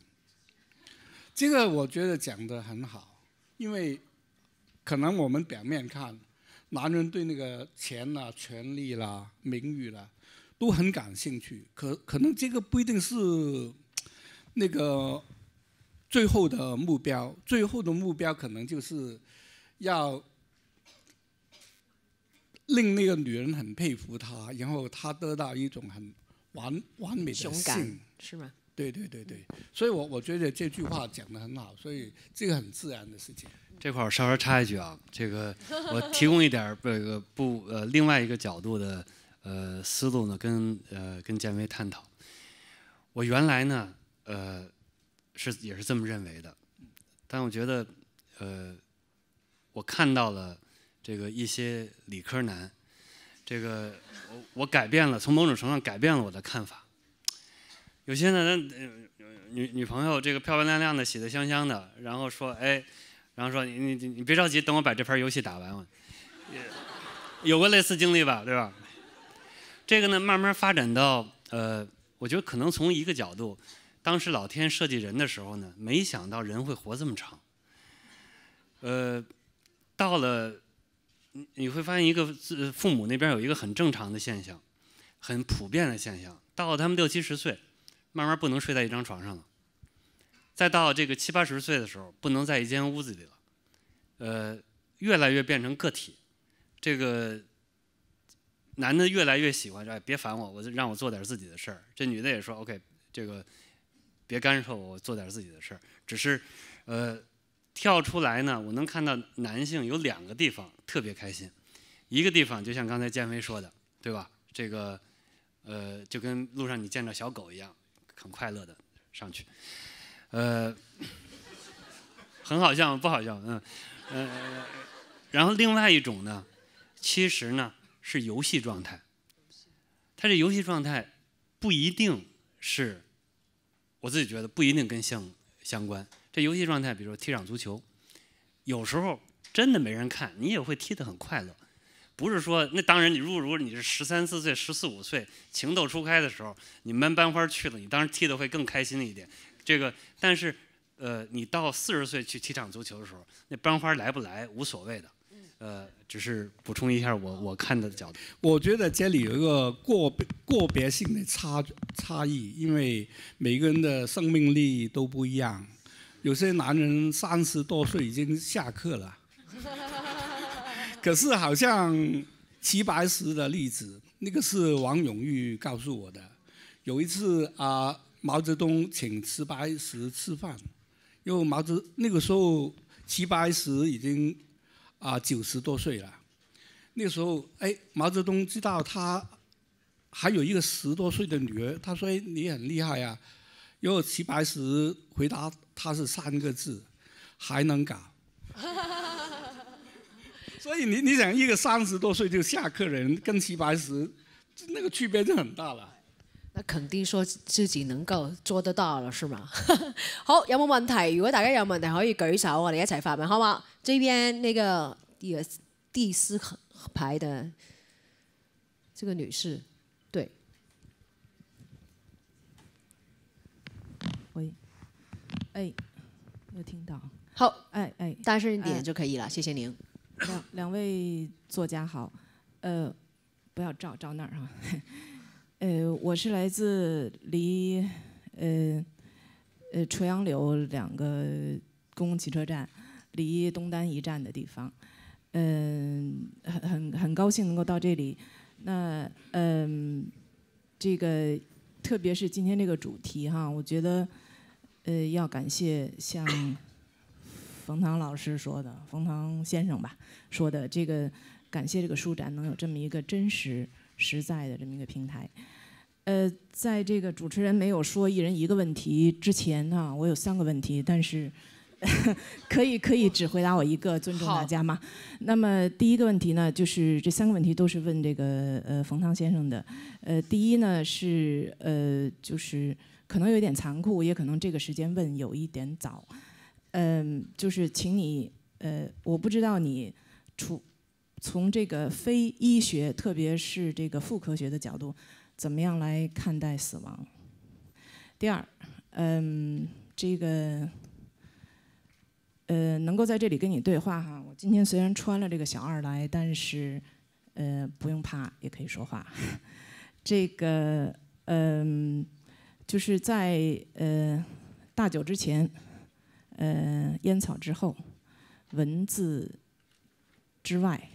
这个我觉得讲的很好，因为可能我们表面看，男人对那个钱啦、权力啦、名誉啦都很感兴趣，可可能这个不一定是那个最后的目标，最后的目标可能就是要令那个女人很佩服他，然后他得到一种很。完完美的性是吗？对对对对，所以我我觉得这句话讲得很好，所以这个很自然的事情。这块我稍微插一句啊，这个 我提供一点这个不呃另外一个角度的呃思路呢，跟呃跟建威探讨。我原来呢呃是也是这么认为的，但我觉得呃我看到了这个一些理科男。这个我我改变了，从某种程度上改变了我的看法。有些男那女女朋友这个漂漂亮亮的，洗的香香的，然后说哎，然后说你你你别着急，等我把这盘游戏打完完。有过类似经历吧，对吧？这个呢，慢慢发展到呃，我觉得可能从一个角度，当时老天设计人的时候呢，没想到人会活这么长。呃，到了。你你会发现一个自父母那边有一个很正常的现象，很普遍的现象。到他们六七十岁，慢慢不能睡在一张床上了。再到这个七八十岁的时候，不能在一间屋子里了。呃，越来越变成个体。这个男的越来越喜欢，哎，别烦我，我让我做点自己的事儿。这女的也说，OK，这个别干涉我，做点自己的事儿。只是，呃。跳出来呢，我能看到男性有两个地方特别开心，一个地方就像刚才建飞说的，对吧？这个，呃，就跟路上你见到小狗一样，很快乐的上去，呃，很好笑不好笑，嗯，呃，然后另外一种呢，其实呢是游戏状态，他这游戏状态不一定是，我自己觉得不一定跟性相关。这游戏状态，比如说踢场足球，有时候真的没人看你也会踢得很快乐，不是说那当然你如果如果你是十三四岁、十四五岁情窦初开的时候，你们班花去了，你当然踢得会更开心一点。这个，但是呃，你到四十岁去踢场足球的时候，那班花来不来无所谓的，呃，只是补充一下我我看的角度。我觉得这里有一个别个别性的差差异，因为每个人的生命力都不一样。有些男人三十多岁已经下课了，可是好像齐白石的例子，那个是王永玉告诉我的。有一次啊，毛泽东请齐白石吃饭，因为毛泽那个时候齐白石已经啊九十多岁了，那个时候哎，毛泽东知道他还有一个十多岁的女儿，他说你很厉害啊。因为齐白石回答他是三个字，还能搞，所以你你想一个三十多岁就下课人，跟齐白石那个区别就很大了。那肯定说自己能够做得到了，是吗？好，有冇问题？如果大家有问题可以举手，我哋一齐发问，好嘛？这边那个第四排的这个女士。哎，有听到？好，哎哎，大声一点就可以了，谢谢您。两两位作家好，呃，不要照照那儿哈。呃，我是来自离呃呃垂杨柳两个公共汽车站，离东单一站的地方。嗯，很很很高兴能够到这里。那嗯，这个特别是今天这个主题哈，我觉得。呃，要感谢像冯唐老师说的，冯唐先生吧，说的这个，感谢这个书展能有这么一个真实、实在的这么一个平台。呃，在这个主持人没有说一人一个问题之前呢，我有三个问题，但是 可以可以只回答我一个，尊重大家嘛。那么第一个问题呢，就是这三个问题都是问这个呃冯唐先生的。呃，第一呢是呃就是。可能有点残酷，也可能这个时间问有一点早。嗯，就是请你，呃，我不知道你，处从这个非医学，特别是这个妇科学的角度，怎么样来看待死亡？第二，嗯，这个，呃，能够在这里跟你对话哈，我今天虽然穿了这个小二来，但是，呃，不用怕，也可以说话。这个，嗯。就是在呃大酒之前，呃烟草之后，文字之外，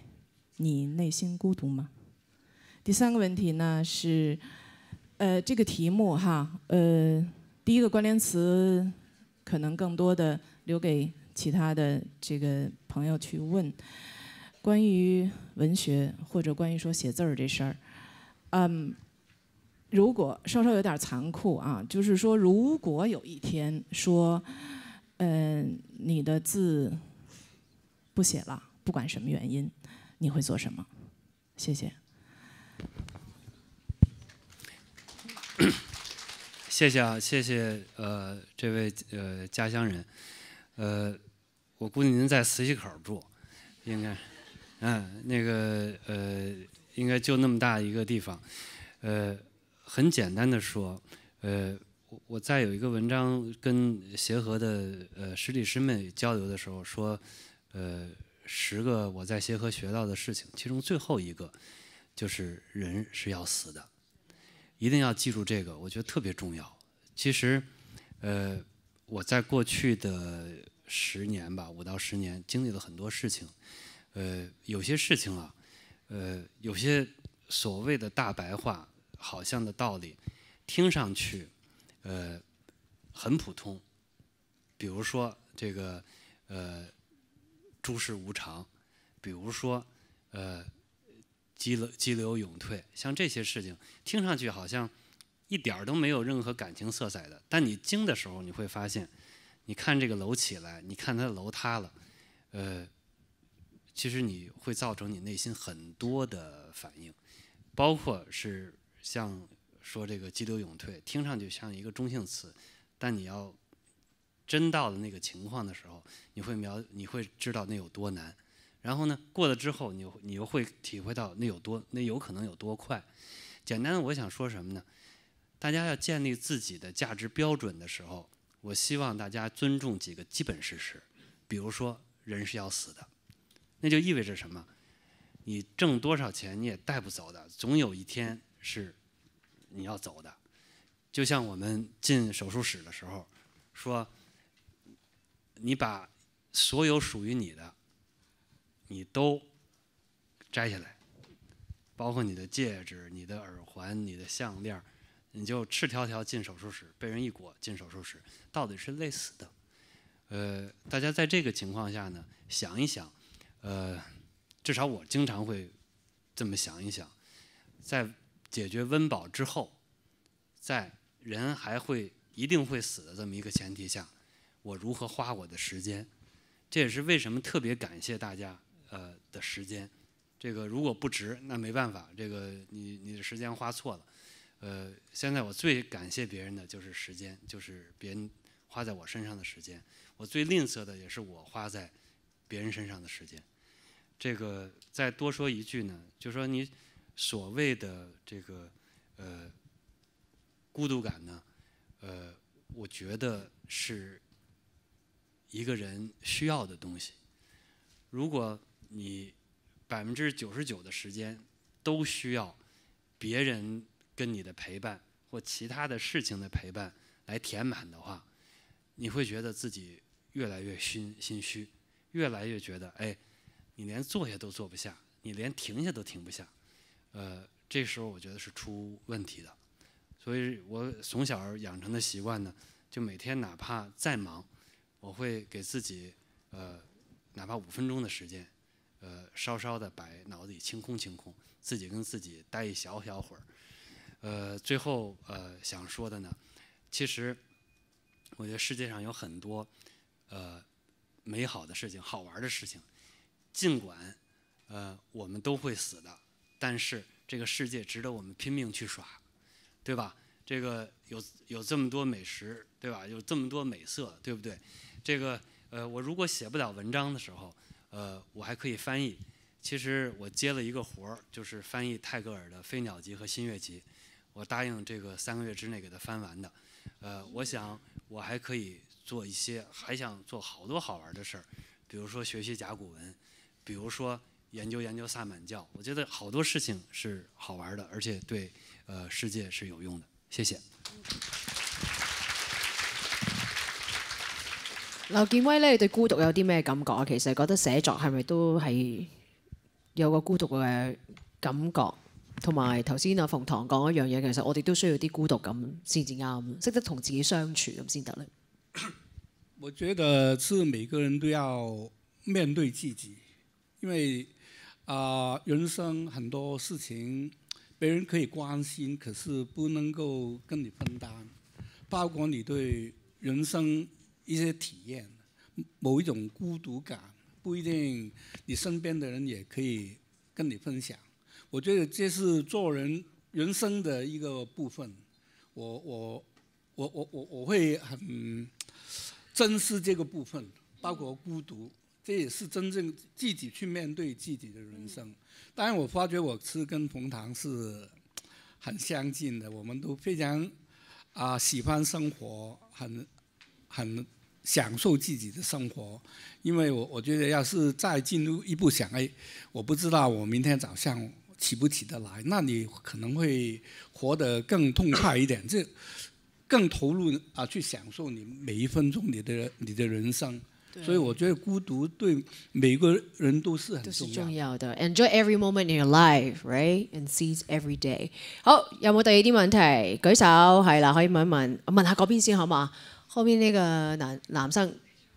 你内心孤独吗？第三个问题呢是呃这个题目哈呃第一个关联词可能更多的留给其他的这个朋友去问，关于文学或者关于说写字儿这事儿，嗯。如果稍稍有点残酷啊，就是说，如果有一天说，嗯，你的字不写了，不管什么原因，你会做什么？谢谢。谢谢啊，谢谢呃，这位呃家乡人，呃，我估计您在磁器口住，应该，嗯，那个呃，应该就那么大一个地方，呃。很简单的说，呃，我我在有一个文章跟协和的呃师弟师妹交流的时候说，呃，十个我在协和学到的事情，其中最后一个就是人是要死的，一定要记住这个，我觉得特别重要。其实，呃，我在过去的十年吧，五到十年经历了很多事情，呃，有些事情啊，呃，有些所谓的大白话。好像的道理，听上去，呃，很普通。比如说这个，呃，诸事无常；，比如说，呃，激流激流勇退。像这些事情，听上去好像一点儿都没有任何感情色彩的。但你经的时候，你会发现，你看这个楼起来，你看它楼塌了，呃，其实你会造成你内心很多的反应，包括是。像说这个“激流勇退”，听上去像一个中性词，但你要真到了那个情况的时候，你会描，你会知道那有多难。然后呢，过了之后，你你又会体会到那有多，那有可能有多快。简单的，我想说什么呢？大家要建立自己的价值标准的时候，我希望大家尊重几个基本事实，比如说，人是要死的，那就意味着什么？你挣多少钱你也带不走的，总有一天。是，你要走的，就像我们进手术室的时候，说，你把所有属于你的，你都摘下来，包括你的戒指、你的耳环、你的项链，你就赤条条进手术室，被人一裹进手术室，到底是类似的。呃，大家在这个情况下呢，想一想，呃，至少我经常会这么想一想，在。解决温饱之后，在人还会一定会死的这么一个前提下，我如何花我的时间？这也是为什么特别感谢大家呃的时间。这个如果不值，那没办法。这个你你的时间花错了。呃，现在我最感谢别人的就是时间，就是别人花在我身上的时间。我最吝啬的也是我花在别人身上的时间。这个再多说一句呢，就说你。所谓的这个，呃，孤独感呢，呃，我觉得是一个人需要的东西。如果你百分之九十九的时间都需要别人跟你的陪伴或其他的事情的陪伴来填满的话，你会觉得自己越来越心心虚，越来越觉得哎，你连坐下都坐不下，你连停下都停不下。呃，这时候我觉得是出问题的，所以我从小养成的习惯呢，就每天哪怕再忙，我会给自己呃，哪怕五分钟的时间，呃，稍稍的把脑子里清空清空，自己跟自己待一小小会儿。呃，最后呃想说的呢，其实我觉得世界上有很多呃美好的事情、好玩的事情，尽管呃我们都会死的。但是这个世界值得我们拼命去耍，对吧？这个有有这么多美食，对吧？有这么多美色，对不对？这个呃，我如果写不了文章的时候，呃，我还可以翻译。其实我接了一个活儿，就是翻译泰戈尔的《飞鸟集》和《新月集》，我答应这个三个月之内给他翻完的。呃，我想我还可以做一些，还想做好多好玩的事儿，比如说学习甲骨文，比如说。研究研究萨满教，我觉得好多事情是好玩的，而且对呃世界是有用的。谢谢。刘建威咧，对孤独有啲咩感觉啊？其实觉得写作系咪都系有个孤独嘅感觉？同埋头先阿冯唐讲一样嘢，其实我哋都需要啲孤独感先至啱，识得同自己相处咁先得咧。我觉得是每个人都要面对自己，因为。啊，人生很多事情，别人可以关心，可是不能够跟你分担，包括你对人生一些体验，某一种孤独感，不一定你身边的人也可以跟你分享。我觉得这是做人人生的一个部分，我我我我我我会很珍惜这个部分，包括孤独。这也是真正自己去面对自己的人生。当然，我发觉我吃跟冯唐是很相近的，我们都非常啊喜欢生活，很很享受自己的生活。因为我我觉得，要是再进入一步想，哎，我不知道我明天早上起不起得来，那你可能会活得更痛快一点，就更投入啊去享受你每一分钟你的你的人生。所以我覺得孤獨對每個人都是很重要。是重要的，Enjoy every moment in your life，right？And seize every day。好，有冇第二啲問題？舉手。係啦，可以問一問。问問下嗰邊先，好嗎？後面呢個男男生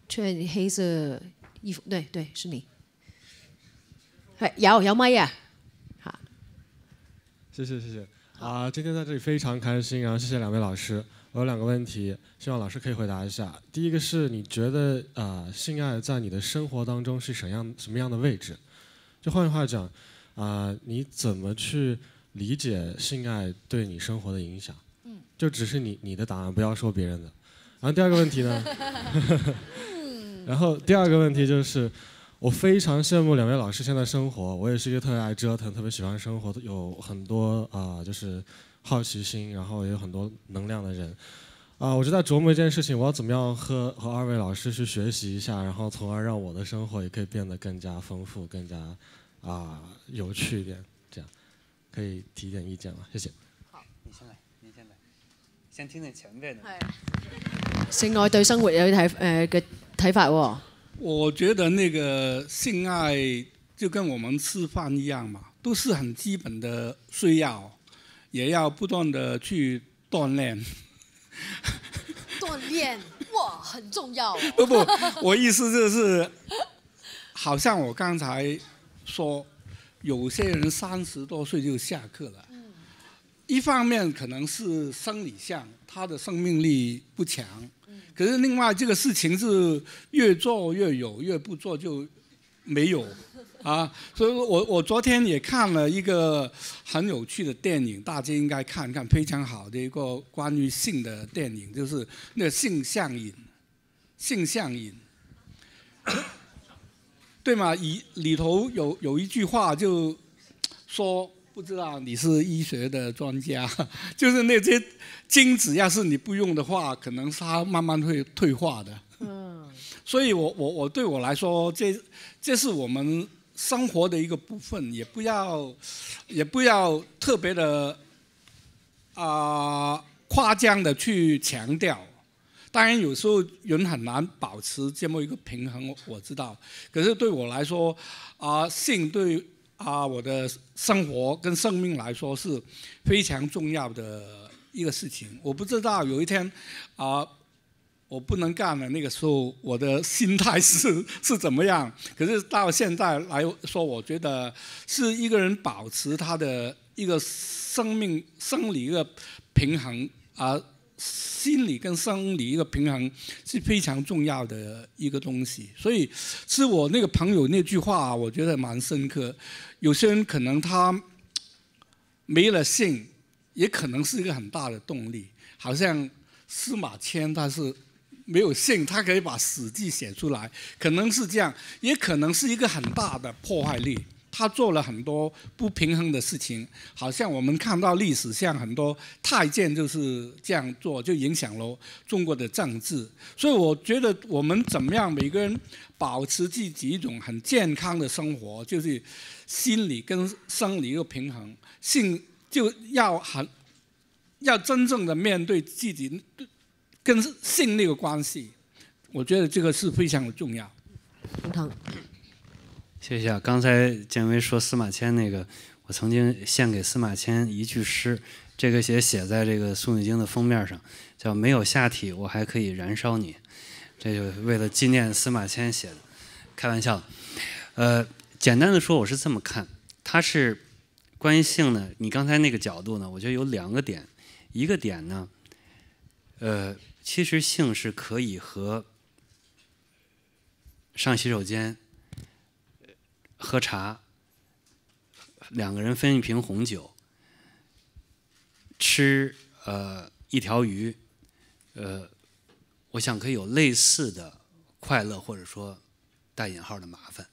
穿黑色衣服，對對，是你。係有有麦啊？好，謝謝謝謝。啊，今天喺这里非常開心，然後謝謝兩位老師。我有两个问题，希望老师可以回答一下。第一个是你觉得啊，性爱在你的生活当中是什么样什么样的位置？就换句话讲，啊，你怎么去理解性爱对你生活的影响？嗯。就只是你你的答案，不要说别人的。然后第二个问题呢？然后第二个问题就是，我非常羡慕两位老师现在生活。我也是一个特别爱折腾、特别喜欢生活的，有很多啊，就是。好奇心，然后也有很多能量的人，啊，我就在琢磨一件事情，我要怎么样和和二位老师去学习一下，然后从而让我的生活也可以变得更加丰富、更加啊有趣一点。这样可以提点意见吗？谢谢。好，你先来，你先来，先听点前辈的。性爱对生活有一睇诶嘅睇法我觉得那个性爱就跟我们吃饭一样嘛，都是很基本的需要。也要不断的去锻炼，锻炼哇很重要。不不，我意思就是，好像我刚才说，有些人三十多岁就下课了，一方面可能是生理上他的生命力不强，可是另外这个事情是越做越有，越不做就没有。啊，所以说我我昨天也看了一个很有趣的电影，大家应该看看非常好的一个关于性的电影，就是那性向瘾，性向瘾，对嘛？里里头有有一句话就说，不知道你是医学的专家，就是那些精子要是你不用的话，可能它慢慢会退化的。嗯，所以我我我对我来说，这这是我们。生活的一个部分，也不要，也不要特别的，啊，夸张的去强调。当然，有时候人很难保持这么一个平衡，我知道。可是对我来说，啊，性对啊我的生活跟生命来说是非常重要的一个事情。我不知道有一天，啊。我不能干了。那个时候我的心态是是怎么样？可是到现在来说，我觉得是一个人保持他的一个生命生理一个平衡啊，心理跟生理一个平衡是非常重要的一个东西。所以是我那个朋友那句话，我觉得蛮深刻。有些人可能他没了性，也可能是一个很大的动力。好像司马迁他是。没有信，他可以把史记写出来，可能是这样，也可能是一个很大的破坏力。他做了很多不平衡的事情，好像我们看到历史，上很多太监就是这样做，就影响了中国的政治。所以我觉得我们怎么样，每个人保持自己一种很健康的生活，就是心理跟生理又平衡，性就要很要真正的面对自己。跟性那个关系，我觉得这个是非常的重要。谢谢谢。刚才建威说司马迁那个，我曾经献给司马迁一句诗，这个写写在这个《宋玉经》的封面上，叫“没有下体，我还可以燃烧你”，这就为了纪念司马迁写的，开玩笑。呃，简单的说，我是这么看，他是关于性呢？你刚才那个角度呢？我觉得有两个点，一个点呢，呃。其实性是可以和上洗手间、喝茶、两个人分一瓶红酒、吃呃一条鱼，呃，我想可以有类似的快乐，或者说带引号的麻烦。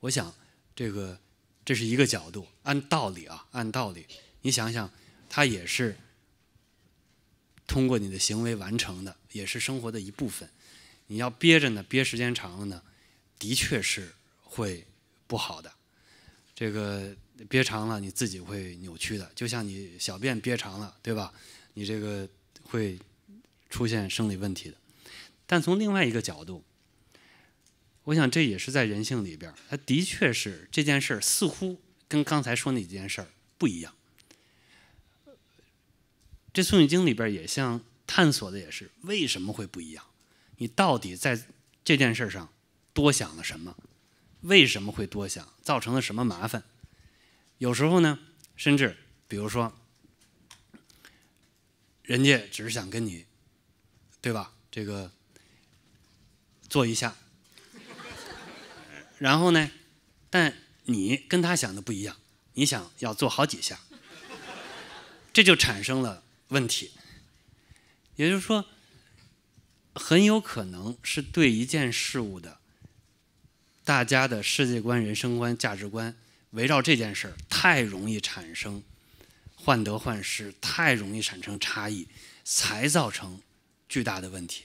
我想这个这是一个角度，按道理啊，按道理，你想想，它也是。通过你的行为完成的，也是生活的一部分。你要憋着呢，憋时间长了呢，的确是会不好的。这个憋长了，你自己会扭曲的。就像你小便憋长了，对吧？你这个会出现生理问题的。但从另外一个角度，我想这也是在人性里边，它的确是这件事儿，似乎跟刚才说那件事儿不一样。这《宋玉经》里边也像探索的也是为什么会不一样？你到底在这件事上多想了什么？为什么会多想？造成了什么麻烦？有时候呢，甚至比如说，人家只是想跟你，对吧？这个做一下，然后呢，但你跟他想的不一样，你想要做好几下，这就产生了。问题，也就是说，很有可能是对一件事物的，大家的世界观、人生观、价值观围绕这件事儿太容易产生患得患失，太容易产生差异，才造成巨大的问题。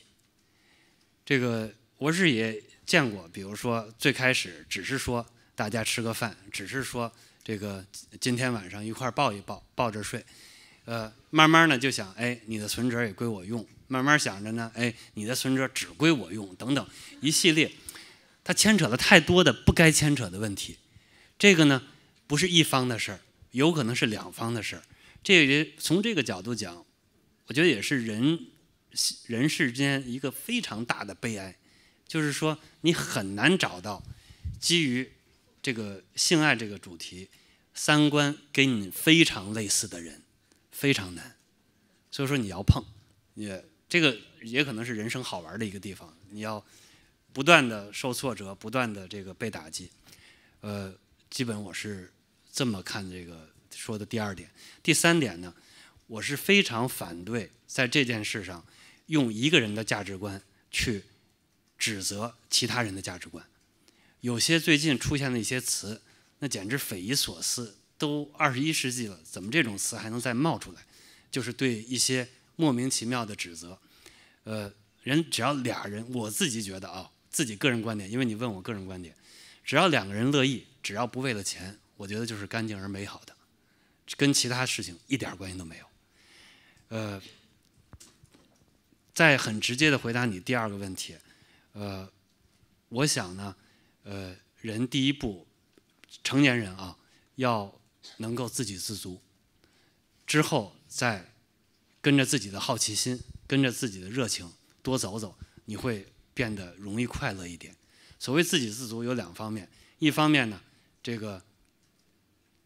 这个我是也见过，比如说最开始只是说大家吃个饭，只是说这个今天晚上一块抱一抱，抱着睡。呃，慢慢呢就想，哎，你的存折也归我用。慢慢想着呢，哎，你的存折只归我用，等等，一系列，它牵扯了太多的不该牵扯的问题。这个呢，不是一方的事儿，有可能是两方的事儿。这也从这个角度讲，我觉得也是人人世间一个非常大的悲哀，就是说你很难找到基于这个性爱这个主题，三观跟你非常类似的人。非常难，所以说你要碰，也这个也可能是人生好玩的一个地方。你要不断的受挫折，不断的这个被打击，呃，基本我是这么看这个说的。第二点，第三点呢，我是非常反对在这件事上用一个人的价值观去指责其他人的价值观。有些最近出现的一些词，那简直匪夷所思。都二十一世纪了，怎么这种词还能再冒出来？就是对一些莫名其妙的指责。呃，人只要俩人，我自己觉得啊，自己个人观点，因为你问我个人观点，只要两个人乐意，只要不为了钱，我觉得就是干净而美好的，跟其他事情一点关系都没有。呃，在很直接的回答你第二个问题，呃，我想呢，呃，人第一步，成年人啊，要。能够自给自足，之后再跟着自己的好奇心，跟着自己的热情多走走，你会变得容易快乐一点。所谓自给自足有两方面，一方面呢，这个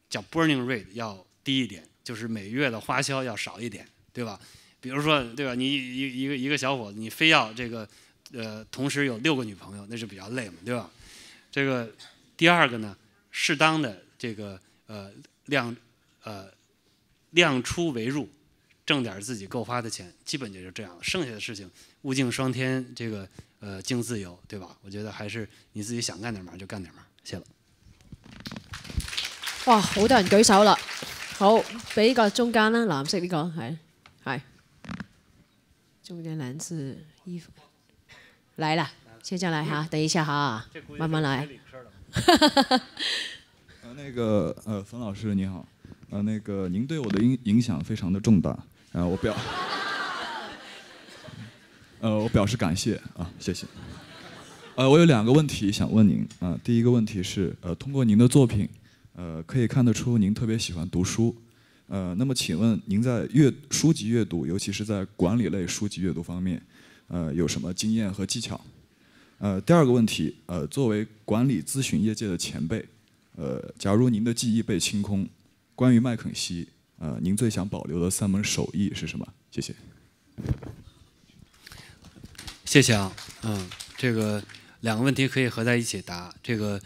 叫 burning rate 要低一点，就是每月的花销要少一点，对吧？比如说，对吧？你一一个一个小伙子，你非要这个，呃，同时有六个女朋友，那是比较累嘛，对吧？这个第二个呢，适当的这个。呃，量，呃，量出为入，挣点自己够花的钱，基本就是这样剩下的事情，物竞双天这个，呃，竞自由，对吧？我觉得还是你自己想干点嘛就干点嘛。谢了。哇，好多人举手了，好，俾个中间啦，蓝色呢个，系，系，中间蓝色衣服，来啦，接下来哈，等一下哈，慢慢来。那个呃，冯老师您好，呃，那个您对我的影影响非常的重大后我表，呃，我表示感谢啊，谢谢。呃，我有两个问题想问您啊。第一个问题是，呃，通过您的作品，呃，可以看得出您特别喜欢读书，呃，那么请问您在阅书籍阅读，尤其是在管理类书籍阅读方面，呃，有什么经验和技巧？呃，第二个问题，呃，作为管理咨询业界的前辈。呃，假如您的记忆被清空，关于麦肯锡，呃，您最想保留的三门手艺是什么？谢谢。谢谢啊，嗯，这个两个问题可以合在一起答。这个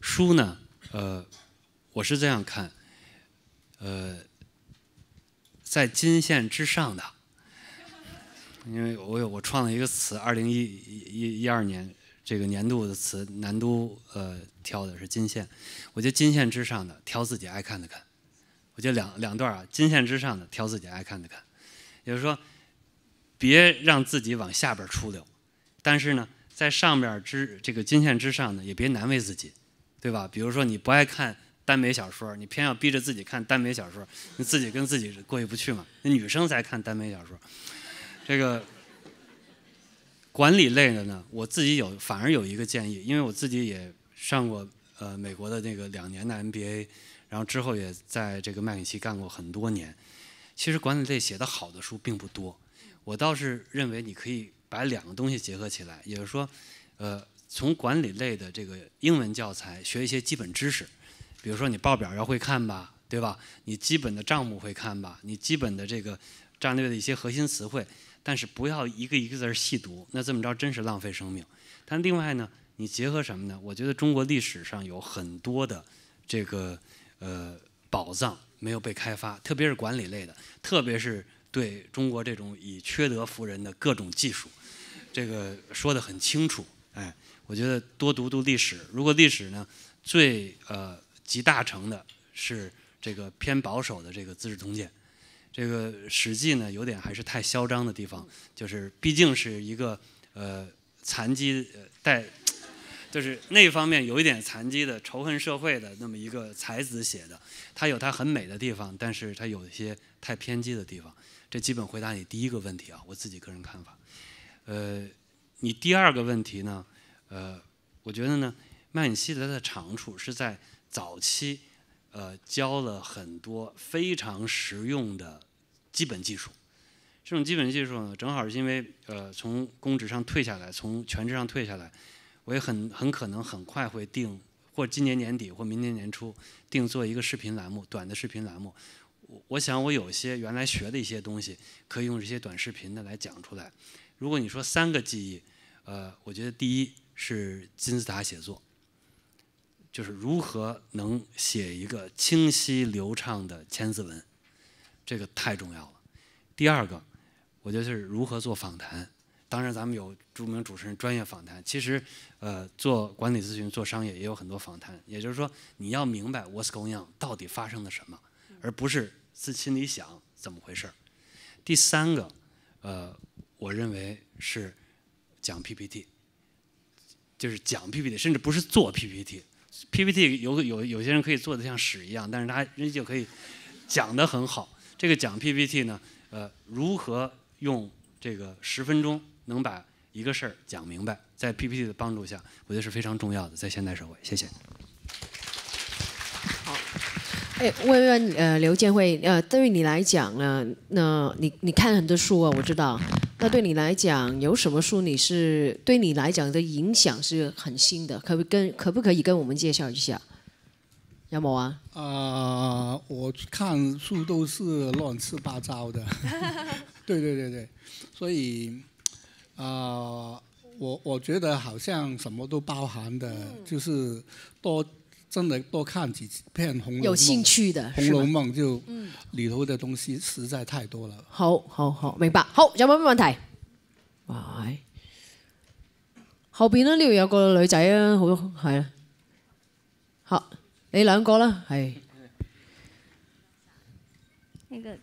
书呢，呃，我是这样看，呃，在金线之上的，因为我有我创了一个词，二零一一一二年。这个年度的词南都呃挑的是金线，我觉得金线之上的挑自己爱看的看，我觉得两两段啊，金线之上的挑自己爱看的看，也就是说，别让自己往下边出溜，但是呢，在上面之这个金线之上呢，也别难为自己，对吧？比如说你不爱看耽美小说，你偏要逼着自己看耽美小说，你自己跟自己过意不去嘛。那女生才看耽美小说，这个。管理类的呢，我自己有反而有一个建议，因为我自己也上过呃美国的那个两年的 MBA，然后之后也在这个麦肯锡干过很多年。其实管理类写的好的书并不多，我倒是认为你可以把两个东西结合起来，也就是说，呃，从管理类的这个英文教材学一些基本知识，比如说你报表要会看吧，对吧？你基本的账目会看吧？你基本的这个战略的一些核心词汇。但是不要一个一个字儿细读，那这么着真是浪费生命。但另外呢，你结合什么呢？我觉得中国历史上有很多的这个呃宝藏没有被开发，特别是管理类的，特别是对中国这种以缺德服人的各种技术，这个说得很清楚。哎，我觉得多读读历史。如果历史呢，最呃集大成的是这个偏保守的这个《资治通鉴》。这个实际呢，有点还是太嚣张的地方，就是毕竟是一个呃残疾呃带，就是那方面有一点残疾的仇恨社会的那么一个才子写的，他有他很美的地方，但是他有一些太偏激的地方。这基本回答你第一个问题啊，我自己个人看法。呃，你第二个问题呢，呃，我觉得呢，麦影戏他的长处是在早期，呃，教了很多非常实用的。基本技术，这种基本技术呢，正好是因为呃，从公职上退下来，从全职上退下来，我也很很可能很快会定或今年年底或明年年初定做一个视频栏目，短的视频栏目。我我想我有些原来学的一些东西，可以用这些短视频的来讲出来。如果你说三个记忆，呃，我觉得第一是金字塔写作，就是如何能写一个清晰流畅的千字文。这个太重要了。第二个，我觉得是如何做访谈。当然，咱们有著名主持人专业访谈。其实，呃，做管理咨询、做商业也有很多访谈。也就是说，你要明白 what's going on 到底发生了什么，而不是自心里想怎么回事儿。第三个，呃，我认为是讲 PPT，就是讲 PPT，甚至不是做 PPT。PPT 有有有些人可以做的像屎一样，但是他仍旧可以讲得很好。这个讲 PPT 呢，呃，如何用这个十分钟能把一个事儿讲明白，在 PPT 的帮助下，我觉得是非常重要的，在现代社会，谢谢。好，哎，问问呃刘建辉，呃，对于你来讲呢，那你你看很多书啊，我知道，那对你来讲有什么书你是对你来讲的影响是很新的，可不跟可不可以跟我们介绍一下？有冇啊？啊，我看书都是乱七八糟的。对对对对，所以啊，我我觉得好像什么都包含的，就是多真的多看几片《红楼梦》。有兴趣的《红楼梦》就里头的东西实在太多了。好，好，好，明白。好，有冇问题？好，后边呢呢度有个女仔啊，好系啊，好。你两个啦，系那个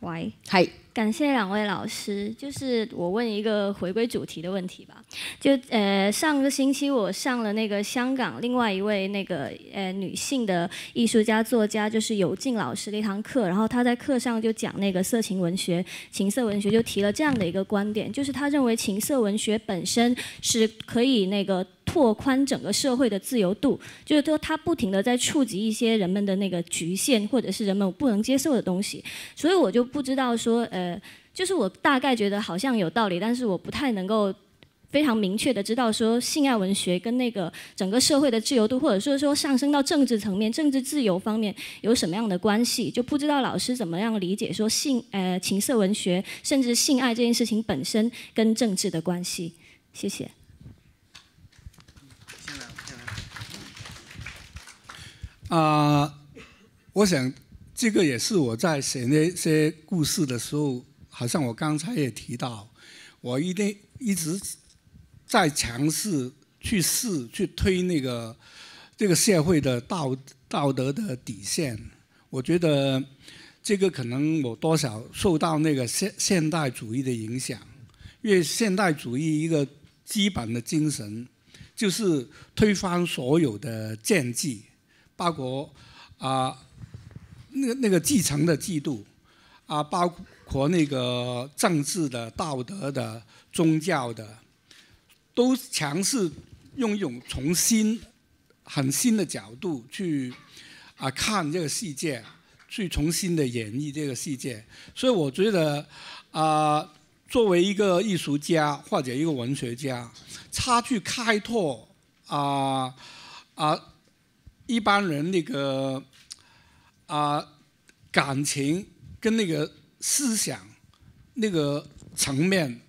喂，系感谢两位老师。就是我问一个回归主题的问题吧。就呃，上个星期我上了那个香港另外一位那个呃女性的艺术家作家，就是有敬老师的一堂课。然后她在课上就讲那个色情文学、情色文学，就提了这样的一个观点，就是他认为情色文学本身是可以那个拓宽整个社会的自由度，就是说它不停的在触及一些人们的那个局限，或者是人们不能接受的东西，所以我就不知道说，呃，就是我大概觉得好像有道理，但是我不太能够非常明确的知道说性爱文学跟那个整个社会的自由度，或者说说上升到政治层面、政治自由方面有什么样的关系，就不知道老师怎么样理解说性，呃，情色文学，甚至性爱这件事情本身跟政治的关系，谢谢。啊，我想这个也是我在写那些故事的时候，好像我刚才也提到，我一定一直在尝试去试去推那个这个社会的道道德的底线。我觉得这个可能我多少受到那个现现代主义的影响，因为现代主义一个基本的精神就是推翻所有的建制。包括啊，那那个继承的制度啊，包括那个政治的、道德的、宗教的，都尝试用一种从新、很新的角度去啊看这个世界，去重新的演绎这个世界。所以我觉得啊，作为一个艺术家或者一个文学家，差距开拓啊啊。一般人那个啊感情跟那个思想那个层面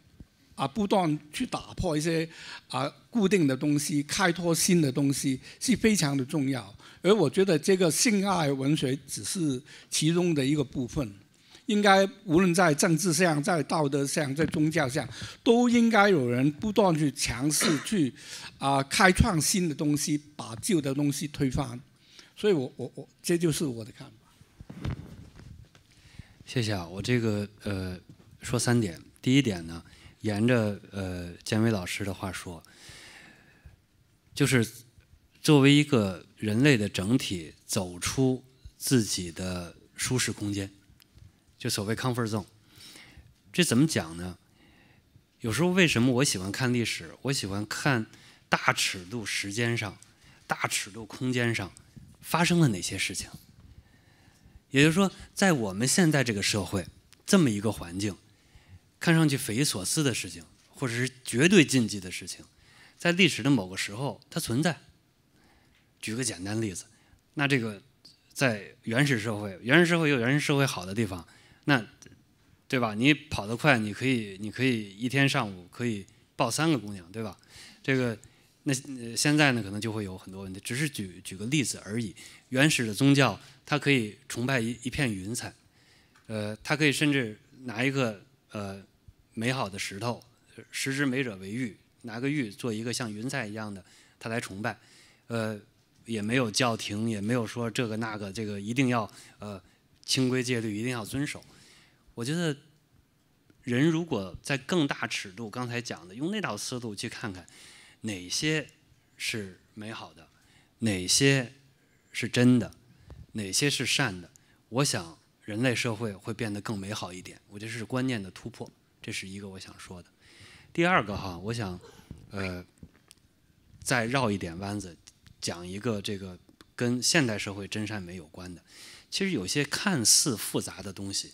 啊，不断去打破一些啊固定的东西，开拓新的东西是非常的重要。而我觉得这个性爱文学只是其中的一个部分。应该无论在政治上、在道德上、在宗教上，都应该有人不断去尝试去啊开创新的东西，把旧的东西推翻。所以，我我我，这就是我的看法。谢谢啊！我这个呃说三点，第一点呢，沿着呃建伟老师的话说，就是作为一个人类的整体，走出自己的舒适空间。就所谓 “comfort zone”，这怎么讲呢？有时候为什么我喜欢看历史？我喜欢看大尺度时间上、大尺度空间上发生了哪些事情？也就是说，在我们现在这个社会这么一个环境，看上去匪夷所思的事情，或者是绝对禁忌的事情，在历史的某个时候它存在。举个简单例子，那这个在原始社会，原始社会有原始社会好的地方。那，对吧？你跑得快，你可以，你可以一天上午可以抱三个姑娘，对吧？这个，那现在呢，可能就会有很多问题。只是举举个例子而已。原始的宗教，它可以崇拜一一片云彩，呃，它可以甚至拿一个呃美好的石头，石之美者为玉，拿个玉做一个像云彩一样的，他来崇拜，呃，也没有教廷，也没有说这个那个，这个一定要呃清规戒律一定要遵守。我觉得，人如果在更大尺度，刚才讲的，用那套思路去看看，哪些是美好的，哪些是真的，哪些是善的，我想人类社会会变得更美好一点。我觉得是观念的突破，这是一个我想说的。第二个哈，我想，呃，再绕一点弯子，讲一个这个跟现代社会真善美有关的。其实有些看似复杂的东西。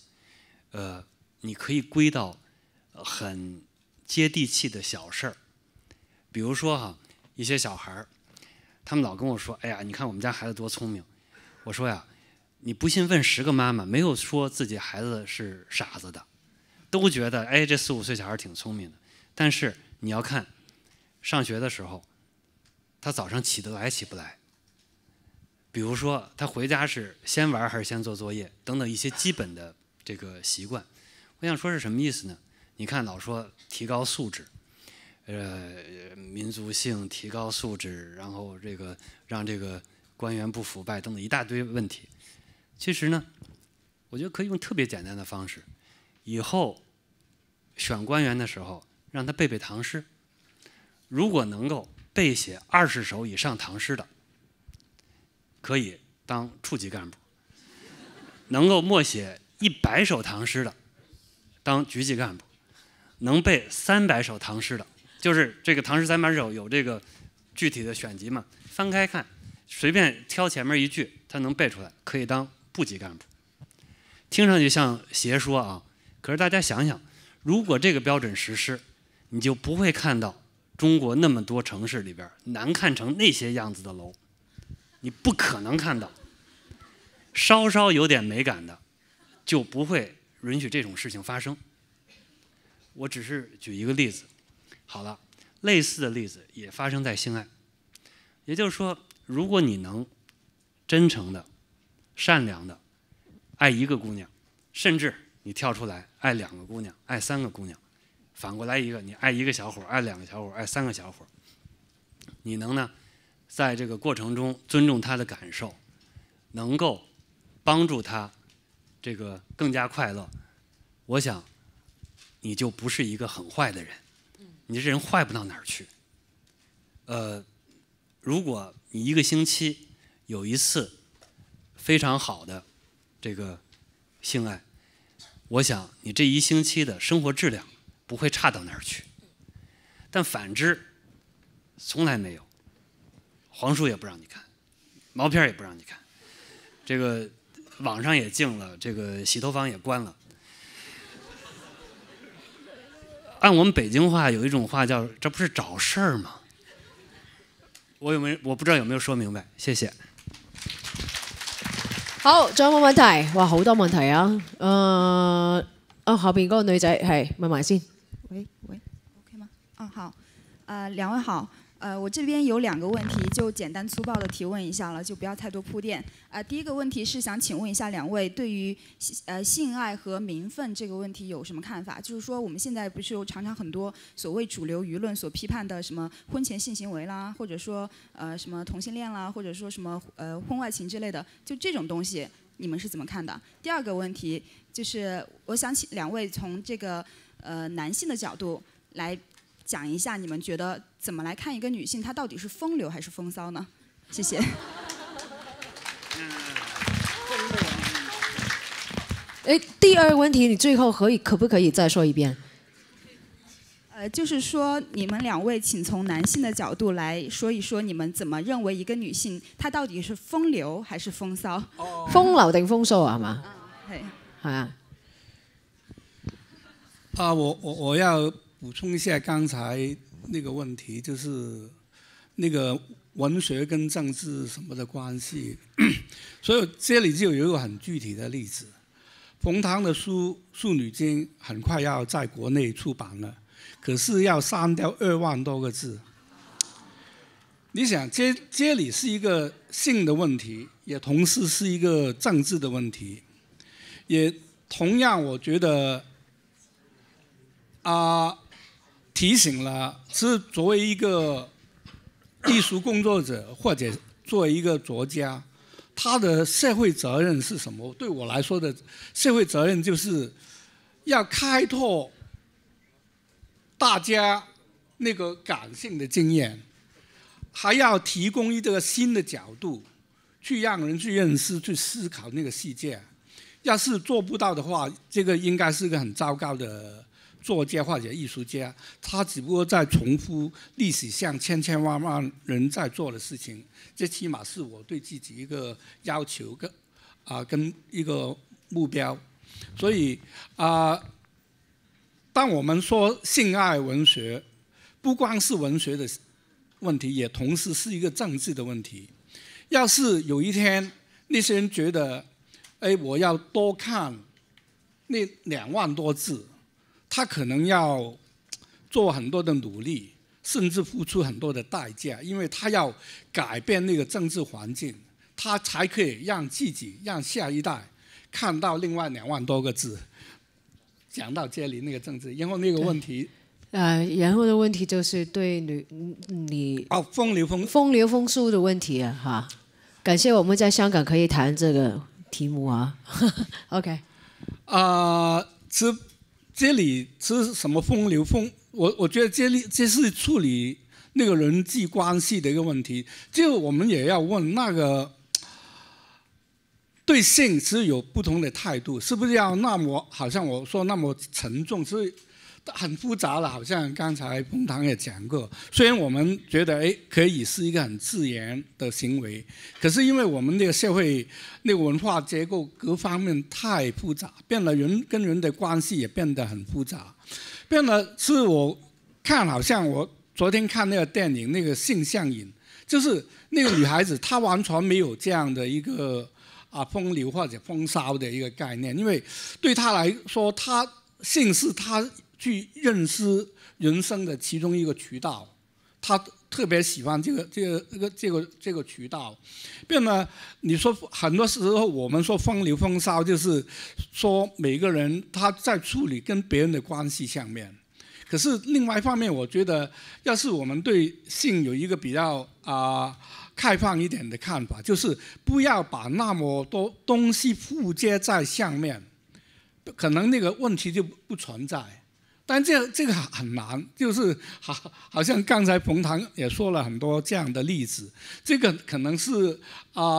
呃，你可以归到很接地气的小事儿，比如说哈，一些小孩儿，他们老跟我说：“哎呀，你看我们家孩子多聪明。”我说呀，你不信，问十个妈妈，没有说自己孩子是傻子的，都觉得哎，这四五岁小孩挺聪明的。但是你要看上学的时候，他早上起得来起不来？比如说他回家是先玩还是先做作业？等等一些基本的。这个习惯，我想说是什么意思呢？你看，老说提高素质，呃，民族性提高素质，然后这个让这个官员不腐败等等一大堆问题。其实呢，我觉得可以用特别简单的方式，以后选官员的时候，让他背背唐诗。如果能够背写二十首以上唐诗的，可以当处级干部。能够默写。一百首唐诗的，当局级干部，能背三百首唐诗的，就是这个《唐诗三百首》有这个具体的选集嘛？翻开看，随便挑前面一句，他能背出来，可以当部级干部。听上去像邪说啊！可是大家想想，如果这个标准实施，你就不会看到中国那么多城市里边难看成那些样子的楼，你不可能看到稍稍有点美感的。就不会允许这种事情发生。我只是举一个例子，好了，类似的例子也发生在性爱，也就是说，如果你能真诚的、善良的爱一个姑娘，甚至你跳出来爱两个姑娘、爱三个姑娘，反过来一个你爱一个小伙、爱两个小伙、爱三个小伙，你能呢，在这个过程中尊重她的感受，能够帮助她。这个更加快乐，我想，你就不是一个很坏的人，你这人坏不到哪儿去。呃，如果你一个星期有一次非常好的这个性爱，我想你这一星期的生活质量不会差到哪儿去。但反之，从来没有，黄书也不让你看，毛片也不让你看，这个。网上也禁了，这个洗头房也关了。按我们北京话有一种话叫“这不是找事儿吗？”我有没有我不知道有没有说明白？谢谢。好，再冇问题哇，好多问题啊。呃，哦，后边嗰个女仔系问埋先。喂喂，OK 吗？嗯，好。呃，两位好。呃，我这边有两个问题，就简单粗暴的提问一下了，就不要太多铺垫。呃，第一个问题是想请问一下两位，对于性呃性爱和名分这个问题有什么看法？就是说我们现在不是有常常很多所谓主流舆论所批判的什么婚前性行为啦，或者说呃什么同性恋啦，或者说什么呃婚外情之类的，就这种东西你们是怎么看的？第二个问题就是我想请两位从这个呃男性的角度来。讲一下，你们觉得怎么来看一个女性，她到底是风流还是风骚呢？谢谢。哎，第二个问题，你最后可以可不可以再说一遍？呃，就是说，你们两位，请从男性的角度来说一说，你们怎么认为一个女性，她到底是风流还是风骚？风流定风骚啊，系嘛？系，系啊。啊，我我我要。补充一下刚才那个问题，就是那个文学跟政治什么的关系。所以这里就有一个很具体的例子：冯唐的书《庶女经》很快要在国内出版了，可是要删掉二万多个字。你想，这这里是一个性的问题，也同时是一个政治的问题，也同样，我觉得啊。提醒了，是作为一个艺术工作者或者作为一个作家，他的社会责任是什么？对我来说的社会责任就是，要开拓大家那个感性的经验，还要提供一个新的角度，去让人去认识、去思考那个世界。要是做不到的话，这个应该是个很糟糕的。作家或者艺术家，他只不过在重复历史上千千万万人在做的事情。这起码是我对自己一个要求，跟啊，跟一个目标。所以啊，当我们说性爱文学，不光是文学的问题，也同时是一个政治的问题。要是有一天那些人觉得，哎，我要多看那两万多字。他可能要做很多的努力，甚至付出很多的代价，因为他要改变那个政治环境，他才可以让自己、让下一代看到另外两万多个字。讲到这里，那个政治，然后那个问题，呃，然后的问题就是对女你哦，风流风风流风俗的问题啊，哈，感谢我们在香港可以谈这个题目啊，OK，啊，这。这里是什么风流风？我我觉得这里这是处理那个人际关系的一个问题。就我们也要问那个，对性是有不同的态度，是不是要那么好像我说那么沉重？所以。很复杂了，好像刚才彭唐也讲过。虽然我们觉得哎可以是一个很自然的行为，可是因为我们那个社会、那个文化结构各方面太复杂，变了人跟人的关系也变得很复杂。变了，是我看好像我昨天看那个电影《那个性相瘾，就是那个女孩子她完全没有这样的一个啊风流或者风骚的一个概念，因为对她来说，她性是她。去认识人生的其中一个渠道，他特别喜欢这个、这个、这个、这个这个渠道，变了，你说很多时候我们说风流风骚，就是说每个人他在处理跟别人的关系上面。可是另外一方面，我觉得要是我们对性有一个比较啊开放一点的看法，就是不要把那么多东西附接在上面，可能那个问题就不存在。但这这个很难，就是好，好像刚才彭唐也说了很多这样的例子。这个可能是啊，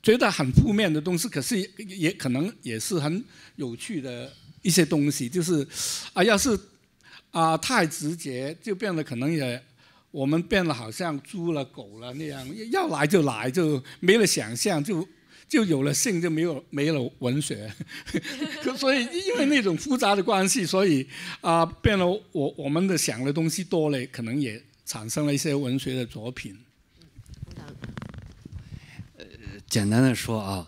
觉得很负面的东西，可是也可能也是很有趣的一些东西。就是啊，要是啊太直接，就变得可能也我们变得好像猪了、狗了那样，要来就来，就没了想象就。就有了性就没有没了文学，所以因为那种复杂的关系，所以啊变了我我们的想的东西多了，可能也产生了一些文学的作品。呃，简单的说啊，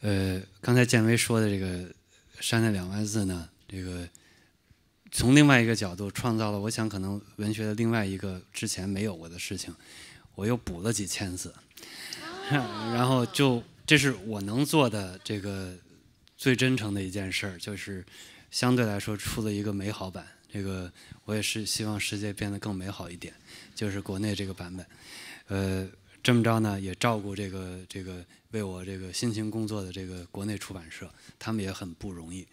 呃，刚才建威说的这个删了两万字呢，这个从另外一个角度创造了，我想可能文学的另外一个之前没有过的事情，我又补了几千字，然后就。这是我能做的这个最真诚的一件事儿，就是相对来说出了一个美好版。这个我也是希望世界变得更美好一点，就是国内这个版本。呃，这么着呢，也照顾这个这个为我这个辛勤工作的这个国内出版社，他们也很不容易。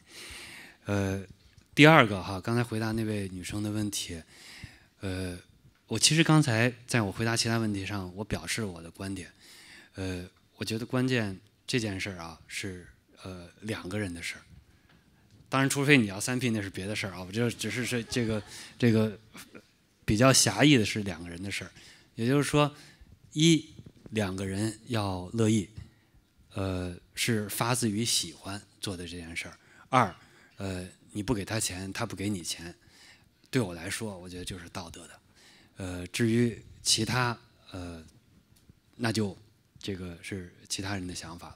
呃，第二个哈，刚才回答那位女生的问题，呃，我其实刚才在我回答其他问题上，我表示了我的观点，呃。我觉得关键这件事儿啊，是呃两个人的事儿。当然，除非你要三 P，那是别的事儿啊。我就只是这这个这个比较狭义的是两个人的事儿。也就是说，一两个人要乐意，呃，是发自于喜欢做的这件事儿。二，呃，你不给他钱，他不给你钱。对我来说，我觉得就是道德的。呃，至于其他，呃，那就。这个是其他人的想法了，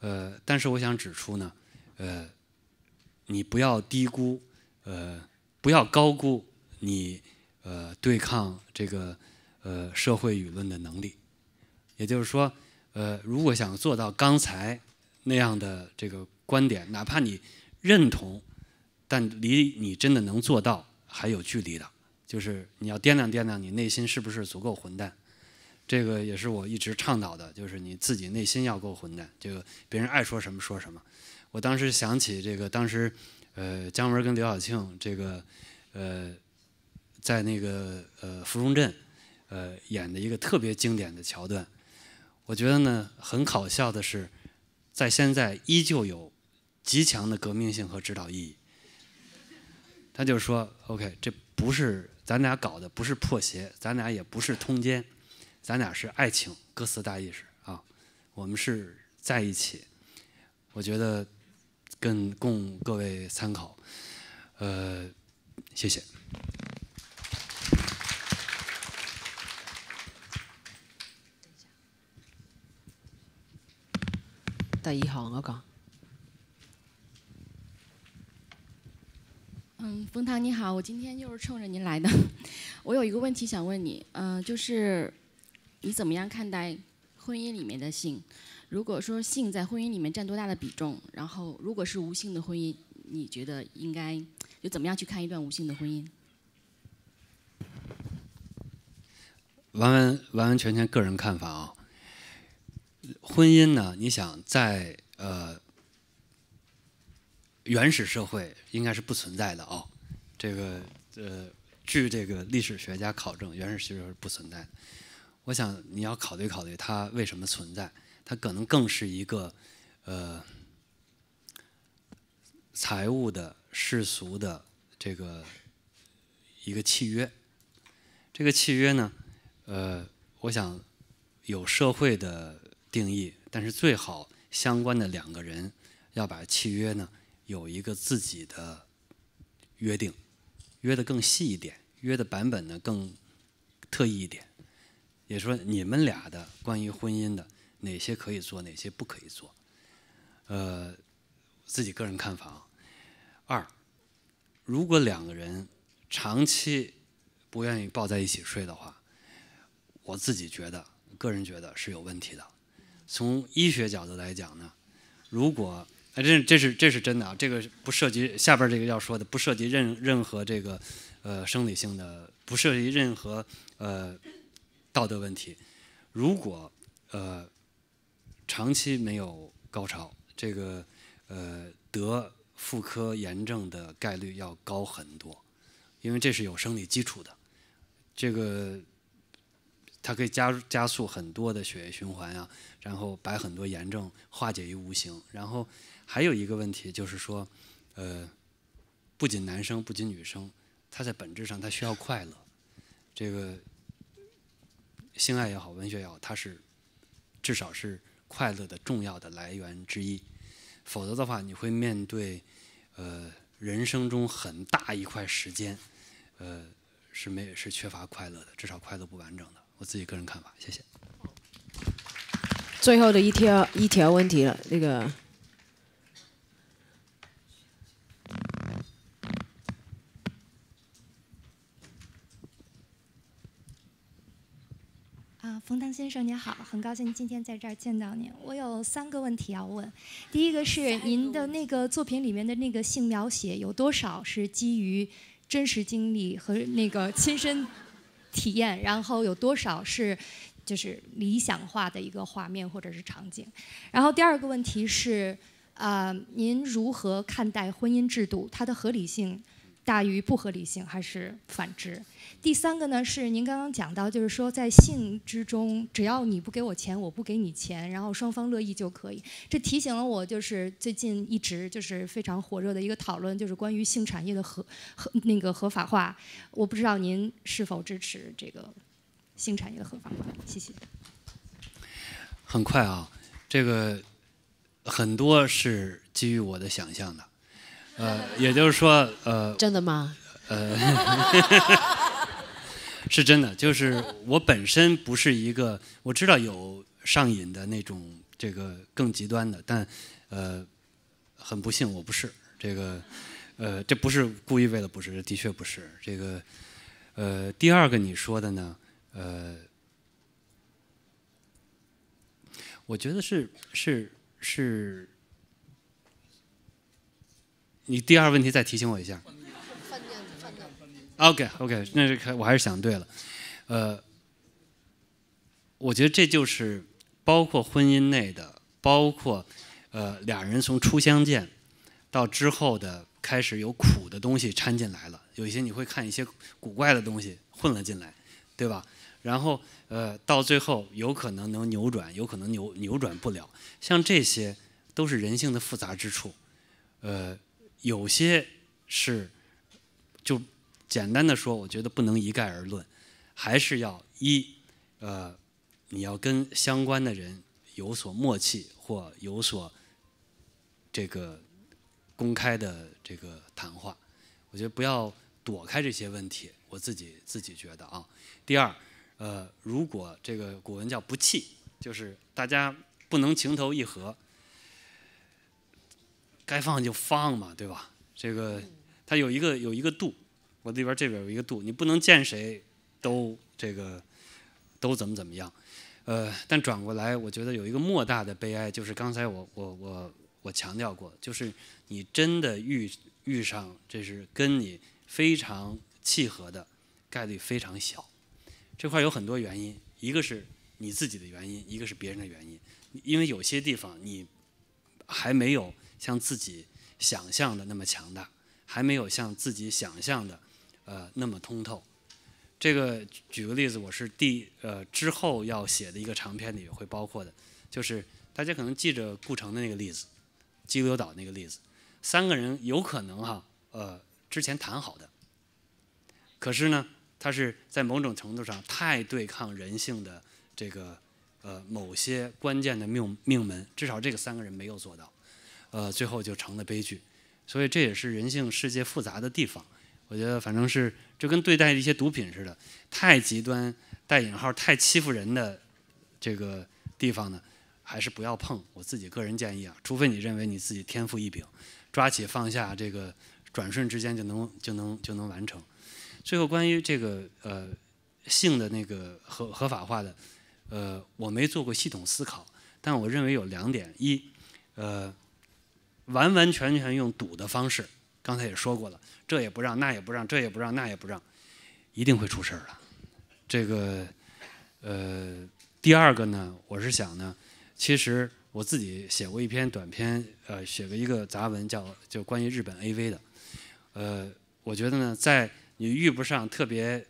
呃，但是我想指出呢，呃，你不要低估，呃，不要高估你呃对抗这个呃社会舆论的能力。也就是说，呃，如果想做到刚才那样的这个观点，哪怕你认同，但离你真的能做到还有距离的，就是你要掂量掂量你内心是不是足够混蛋。这个也是我一直倡导的，就是你自己内心要够混蛋，这个别人爱说什么说什么。我当时想起这个当时，呃，姜文跟刘晓庆这个，呃，在那个呃芙蓉镇，呃演的一个特别经典的桥段。我觉得呢很搞笑的是，在现在依旧有极强的革命性和指导意义。他就说：“OK，这不是咱俩搞的，不是破鞋，咱俩也不是通奸。”咱俩是爱情歌词大意是啊，我们是在一起。我觉得更供各位参考，呃，谢谢。第二行那个。嗯，冯唐你好，我今天就是冲着您来的。我有一个问题想问你，嗯，就是。你怎么样看待婚姻里面的性？如果说性在婚姻里面占多大的比重？然后，如果是无性的婚姻，你觉得应该就怎么样去看一段无性的婚姻？完完完完全全个人看法啊。婚姻呢？你想在呃原始社会应该是不存在的哦。这个呃，据这个历史学家考证，原始社会是不存在的。我想你要考虑考虑它为什么存在，它可能更是一个呃财务的世俗的这个一个契约。这个契约呢，呃，我想有社会的定义，但是最好相关的两个人要把契约呢有一个自己的约定，约的更细一点，约的版本呢更特意一点。也说你们俩的关于婚姻的哪些可以做，哪些不可以做？呃，自己个人看法啊。二，如果两个人长期不愿意抱在一起睡的话，我自己觉得，个人觉得是有问题的。从医学角度来讲呢，如果啊，这这是这是真的啊，这个不涉及下边这个要说的，不涉及任任何这个呃生理性的，不涉及任何呃。道德问题，如果呃长期没有高潮，这个呃得妇科炎症的概率要高很多，因为这是有生理基础的。这个它可以加加速很多的血液循环呀，然后把很多炎症化解于无形。然后还有一个问题就是说，呃，不仅男生，不仅女生，他在本质上他需要快乐，这个。性爱也好，文学也好，它是至少是快乐的重要的来源之一。否则的话，你会面对呃人生中很大一块时间，呃是没是缺乏快乐的，至少快乐不完整的。我自己个人看法，谢谢。最后的一条一条问题了，那个。冯唐先生您好，很高兴今天在这儿见到您。我有三个问题要问。第一个是您的那个作品里面的那个性描写有多少是基于真实经历和那个亲身体验，然后有多少是就是理想化的一个画面或者是场景？然后第二个问题是，呃，您如何看待婚姻制度它的合理性？大于不合理性还是反之？第三个呢？是您刚刚讲到，就是说在性之中，只要你不给我钱，我不给你钱，然后双方乐意就可以。这提醒了我，就是最近一直就是非常火热的一个讨论，就是关于性产业的合合那个合法化。我不知道您是否支持这个性产业的合法化？谢谢。很快啊，这个很多是基于我的想象的。呃，也就是说，呃，真的吗？呃，是真的，就是我本身不是一个，我知道有上瘾的那种，这个更极端的，但，呃，很不幸我不是这个，呃，这不是故意为了不是，的确不是这个，呃，第二个你说的呢，呃，我觉得是是是。你第二问题再提醒我一下。饭店，饭店，饭店。OK，OK，那是可我还是想对了。呃，我觉得这就是包括婚姻内的，包括呃俩人从初相见到之后的开始有苦的东西掺进来了，有一些你会看一些古怪的东西混了进来，对吧？然后呃到最后有可能能扭转，有可能扭扭转不了。像这些都是人性的复杂之处，呃。有些是就简单的说，我觉得不能一概而论，还是要一呃，你要跟相关的人有所默契或有所这个公开的这个谈话。我觉得不要躲开这些问题。我自己自己觉得啊。第二，呃，如果这个古文叫不弃，就是大家不能情投意合。该放就放嘛，对吧？这个它有一个有一个度，我这边这边有一个度，你不能见谁都这个都怎么怎么样。呃，但转过来，我觉得有一个莫大的悲哀，就是刚才我我我我强调过，就是你真的遇遇上，这是跟你非常契合的概率非常小。这块有很多原因，一个是你自己的原因，一个是别人的原因，因为有些地方你还没有。像自己想象的那么强大，还没有像自己想象的，呃，那么通透。这个举个例子，我是第呃之后要写的一个长篇里会包括的，就是大家可能记着顾城的那个例子，激流岛那个例子，三个人有可能哈，呃，之前谈好的，可是呢，他是在某种程度上太对抗人性的这个呃某些关键的命命门，至少这个三个人没有做到。呃，最后就成了悲剧，所以这也是人性世界复杂的地方。我觉得反正是就跟对待一些毒品似的，太极端带引号太欺负人的这个地方呢，还是不要碰。我自己个人建议啊，除非你认为你自己天赋异禀，抓起放下这个转瞬之间就能就能就能完成。最后关于这个呃性的那个合合法化的，呃，我没做过系统思考，但我认为有两点：一，呃。完完全全用赌的方式，刚才也说过了，这也不让那也不让，这也不让那也不让，一定会出事儿的。这个，呃，第二个呢，我是想呢，其实我自己写过一篇短篇，呃，写过一个杂文，叫就关于日本 AV 的。呃，我觉得呢，在你遇不上特别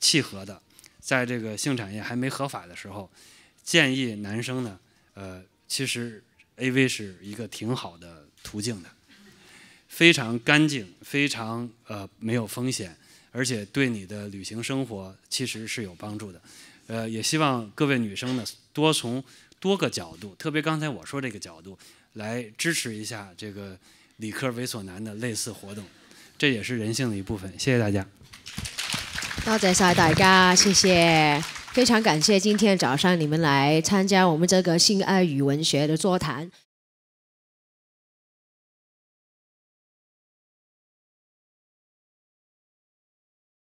契合的，在这个性产业还没合法的时候，建议男生呢，呃，其实。A V 是一个挺好的途径的，非常干净，非常呃没有风险，而且对你的旅行生活其实是有帮助的。呃，也希望各位女生呢多从多个角度，特别刚才我说这个角度，来支持一下这个理科猥琐男的类似活动，这也是人性的一部分。谢谢大家。多谢晒大家，谢谢。非常感谢今天早上你们来参加我们这个性爱与文学的座谈。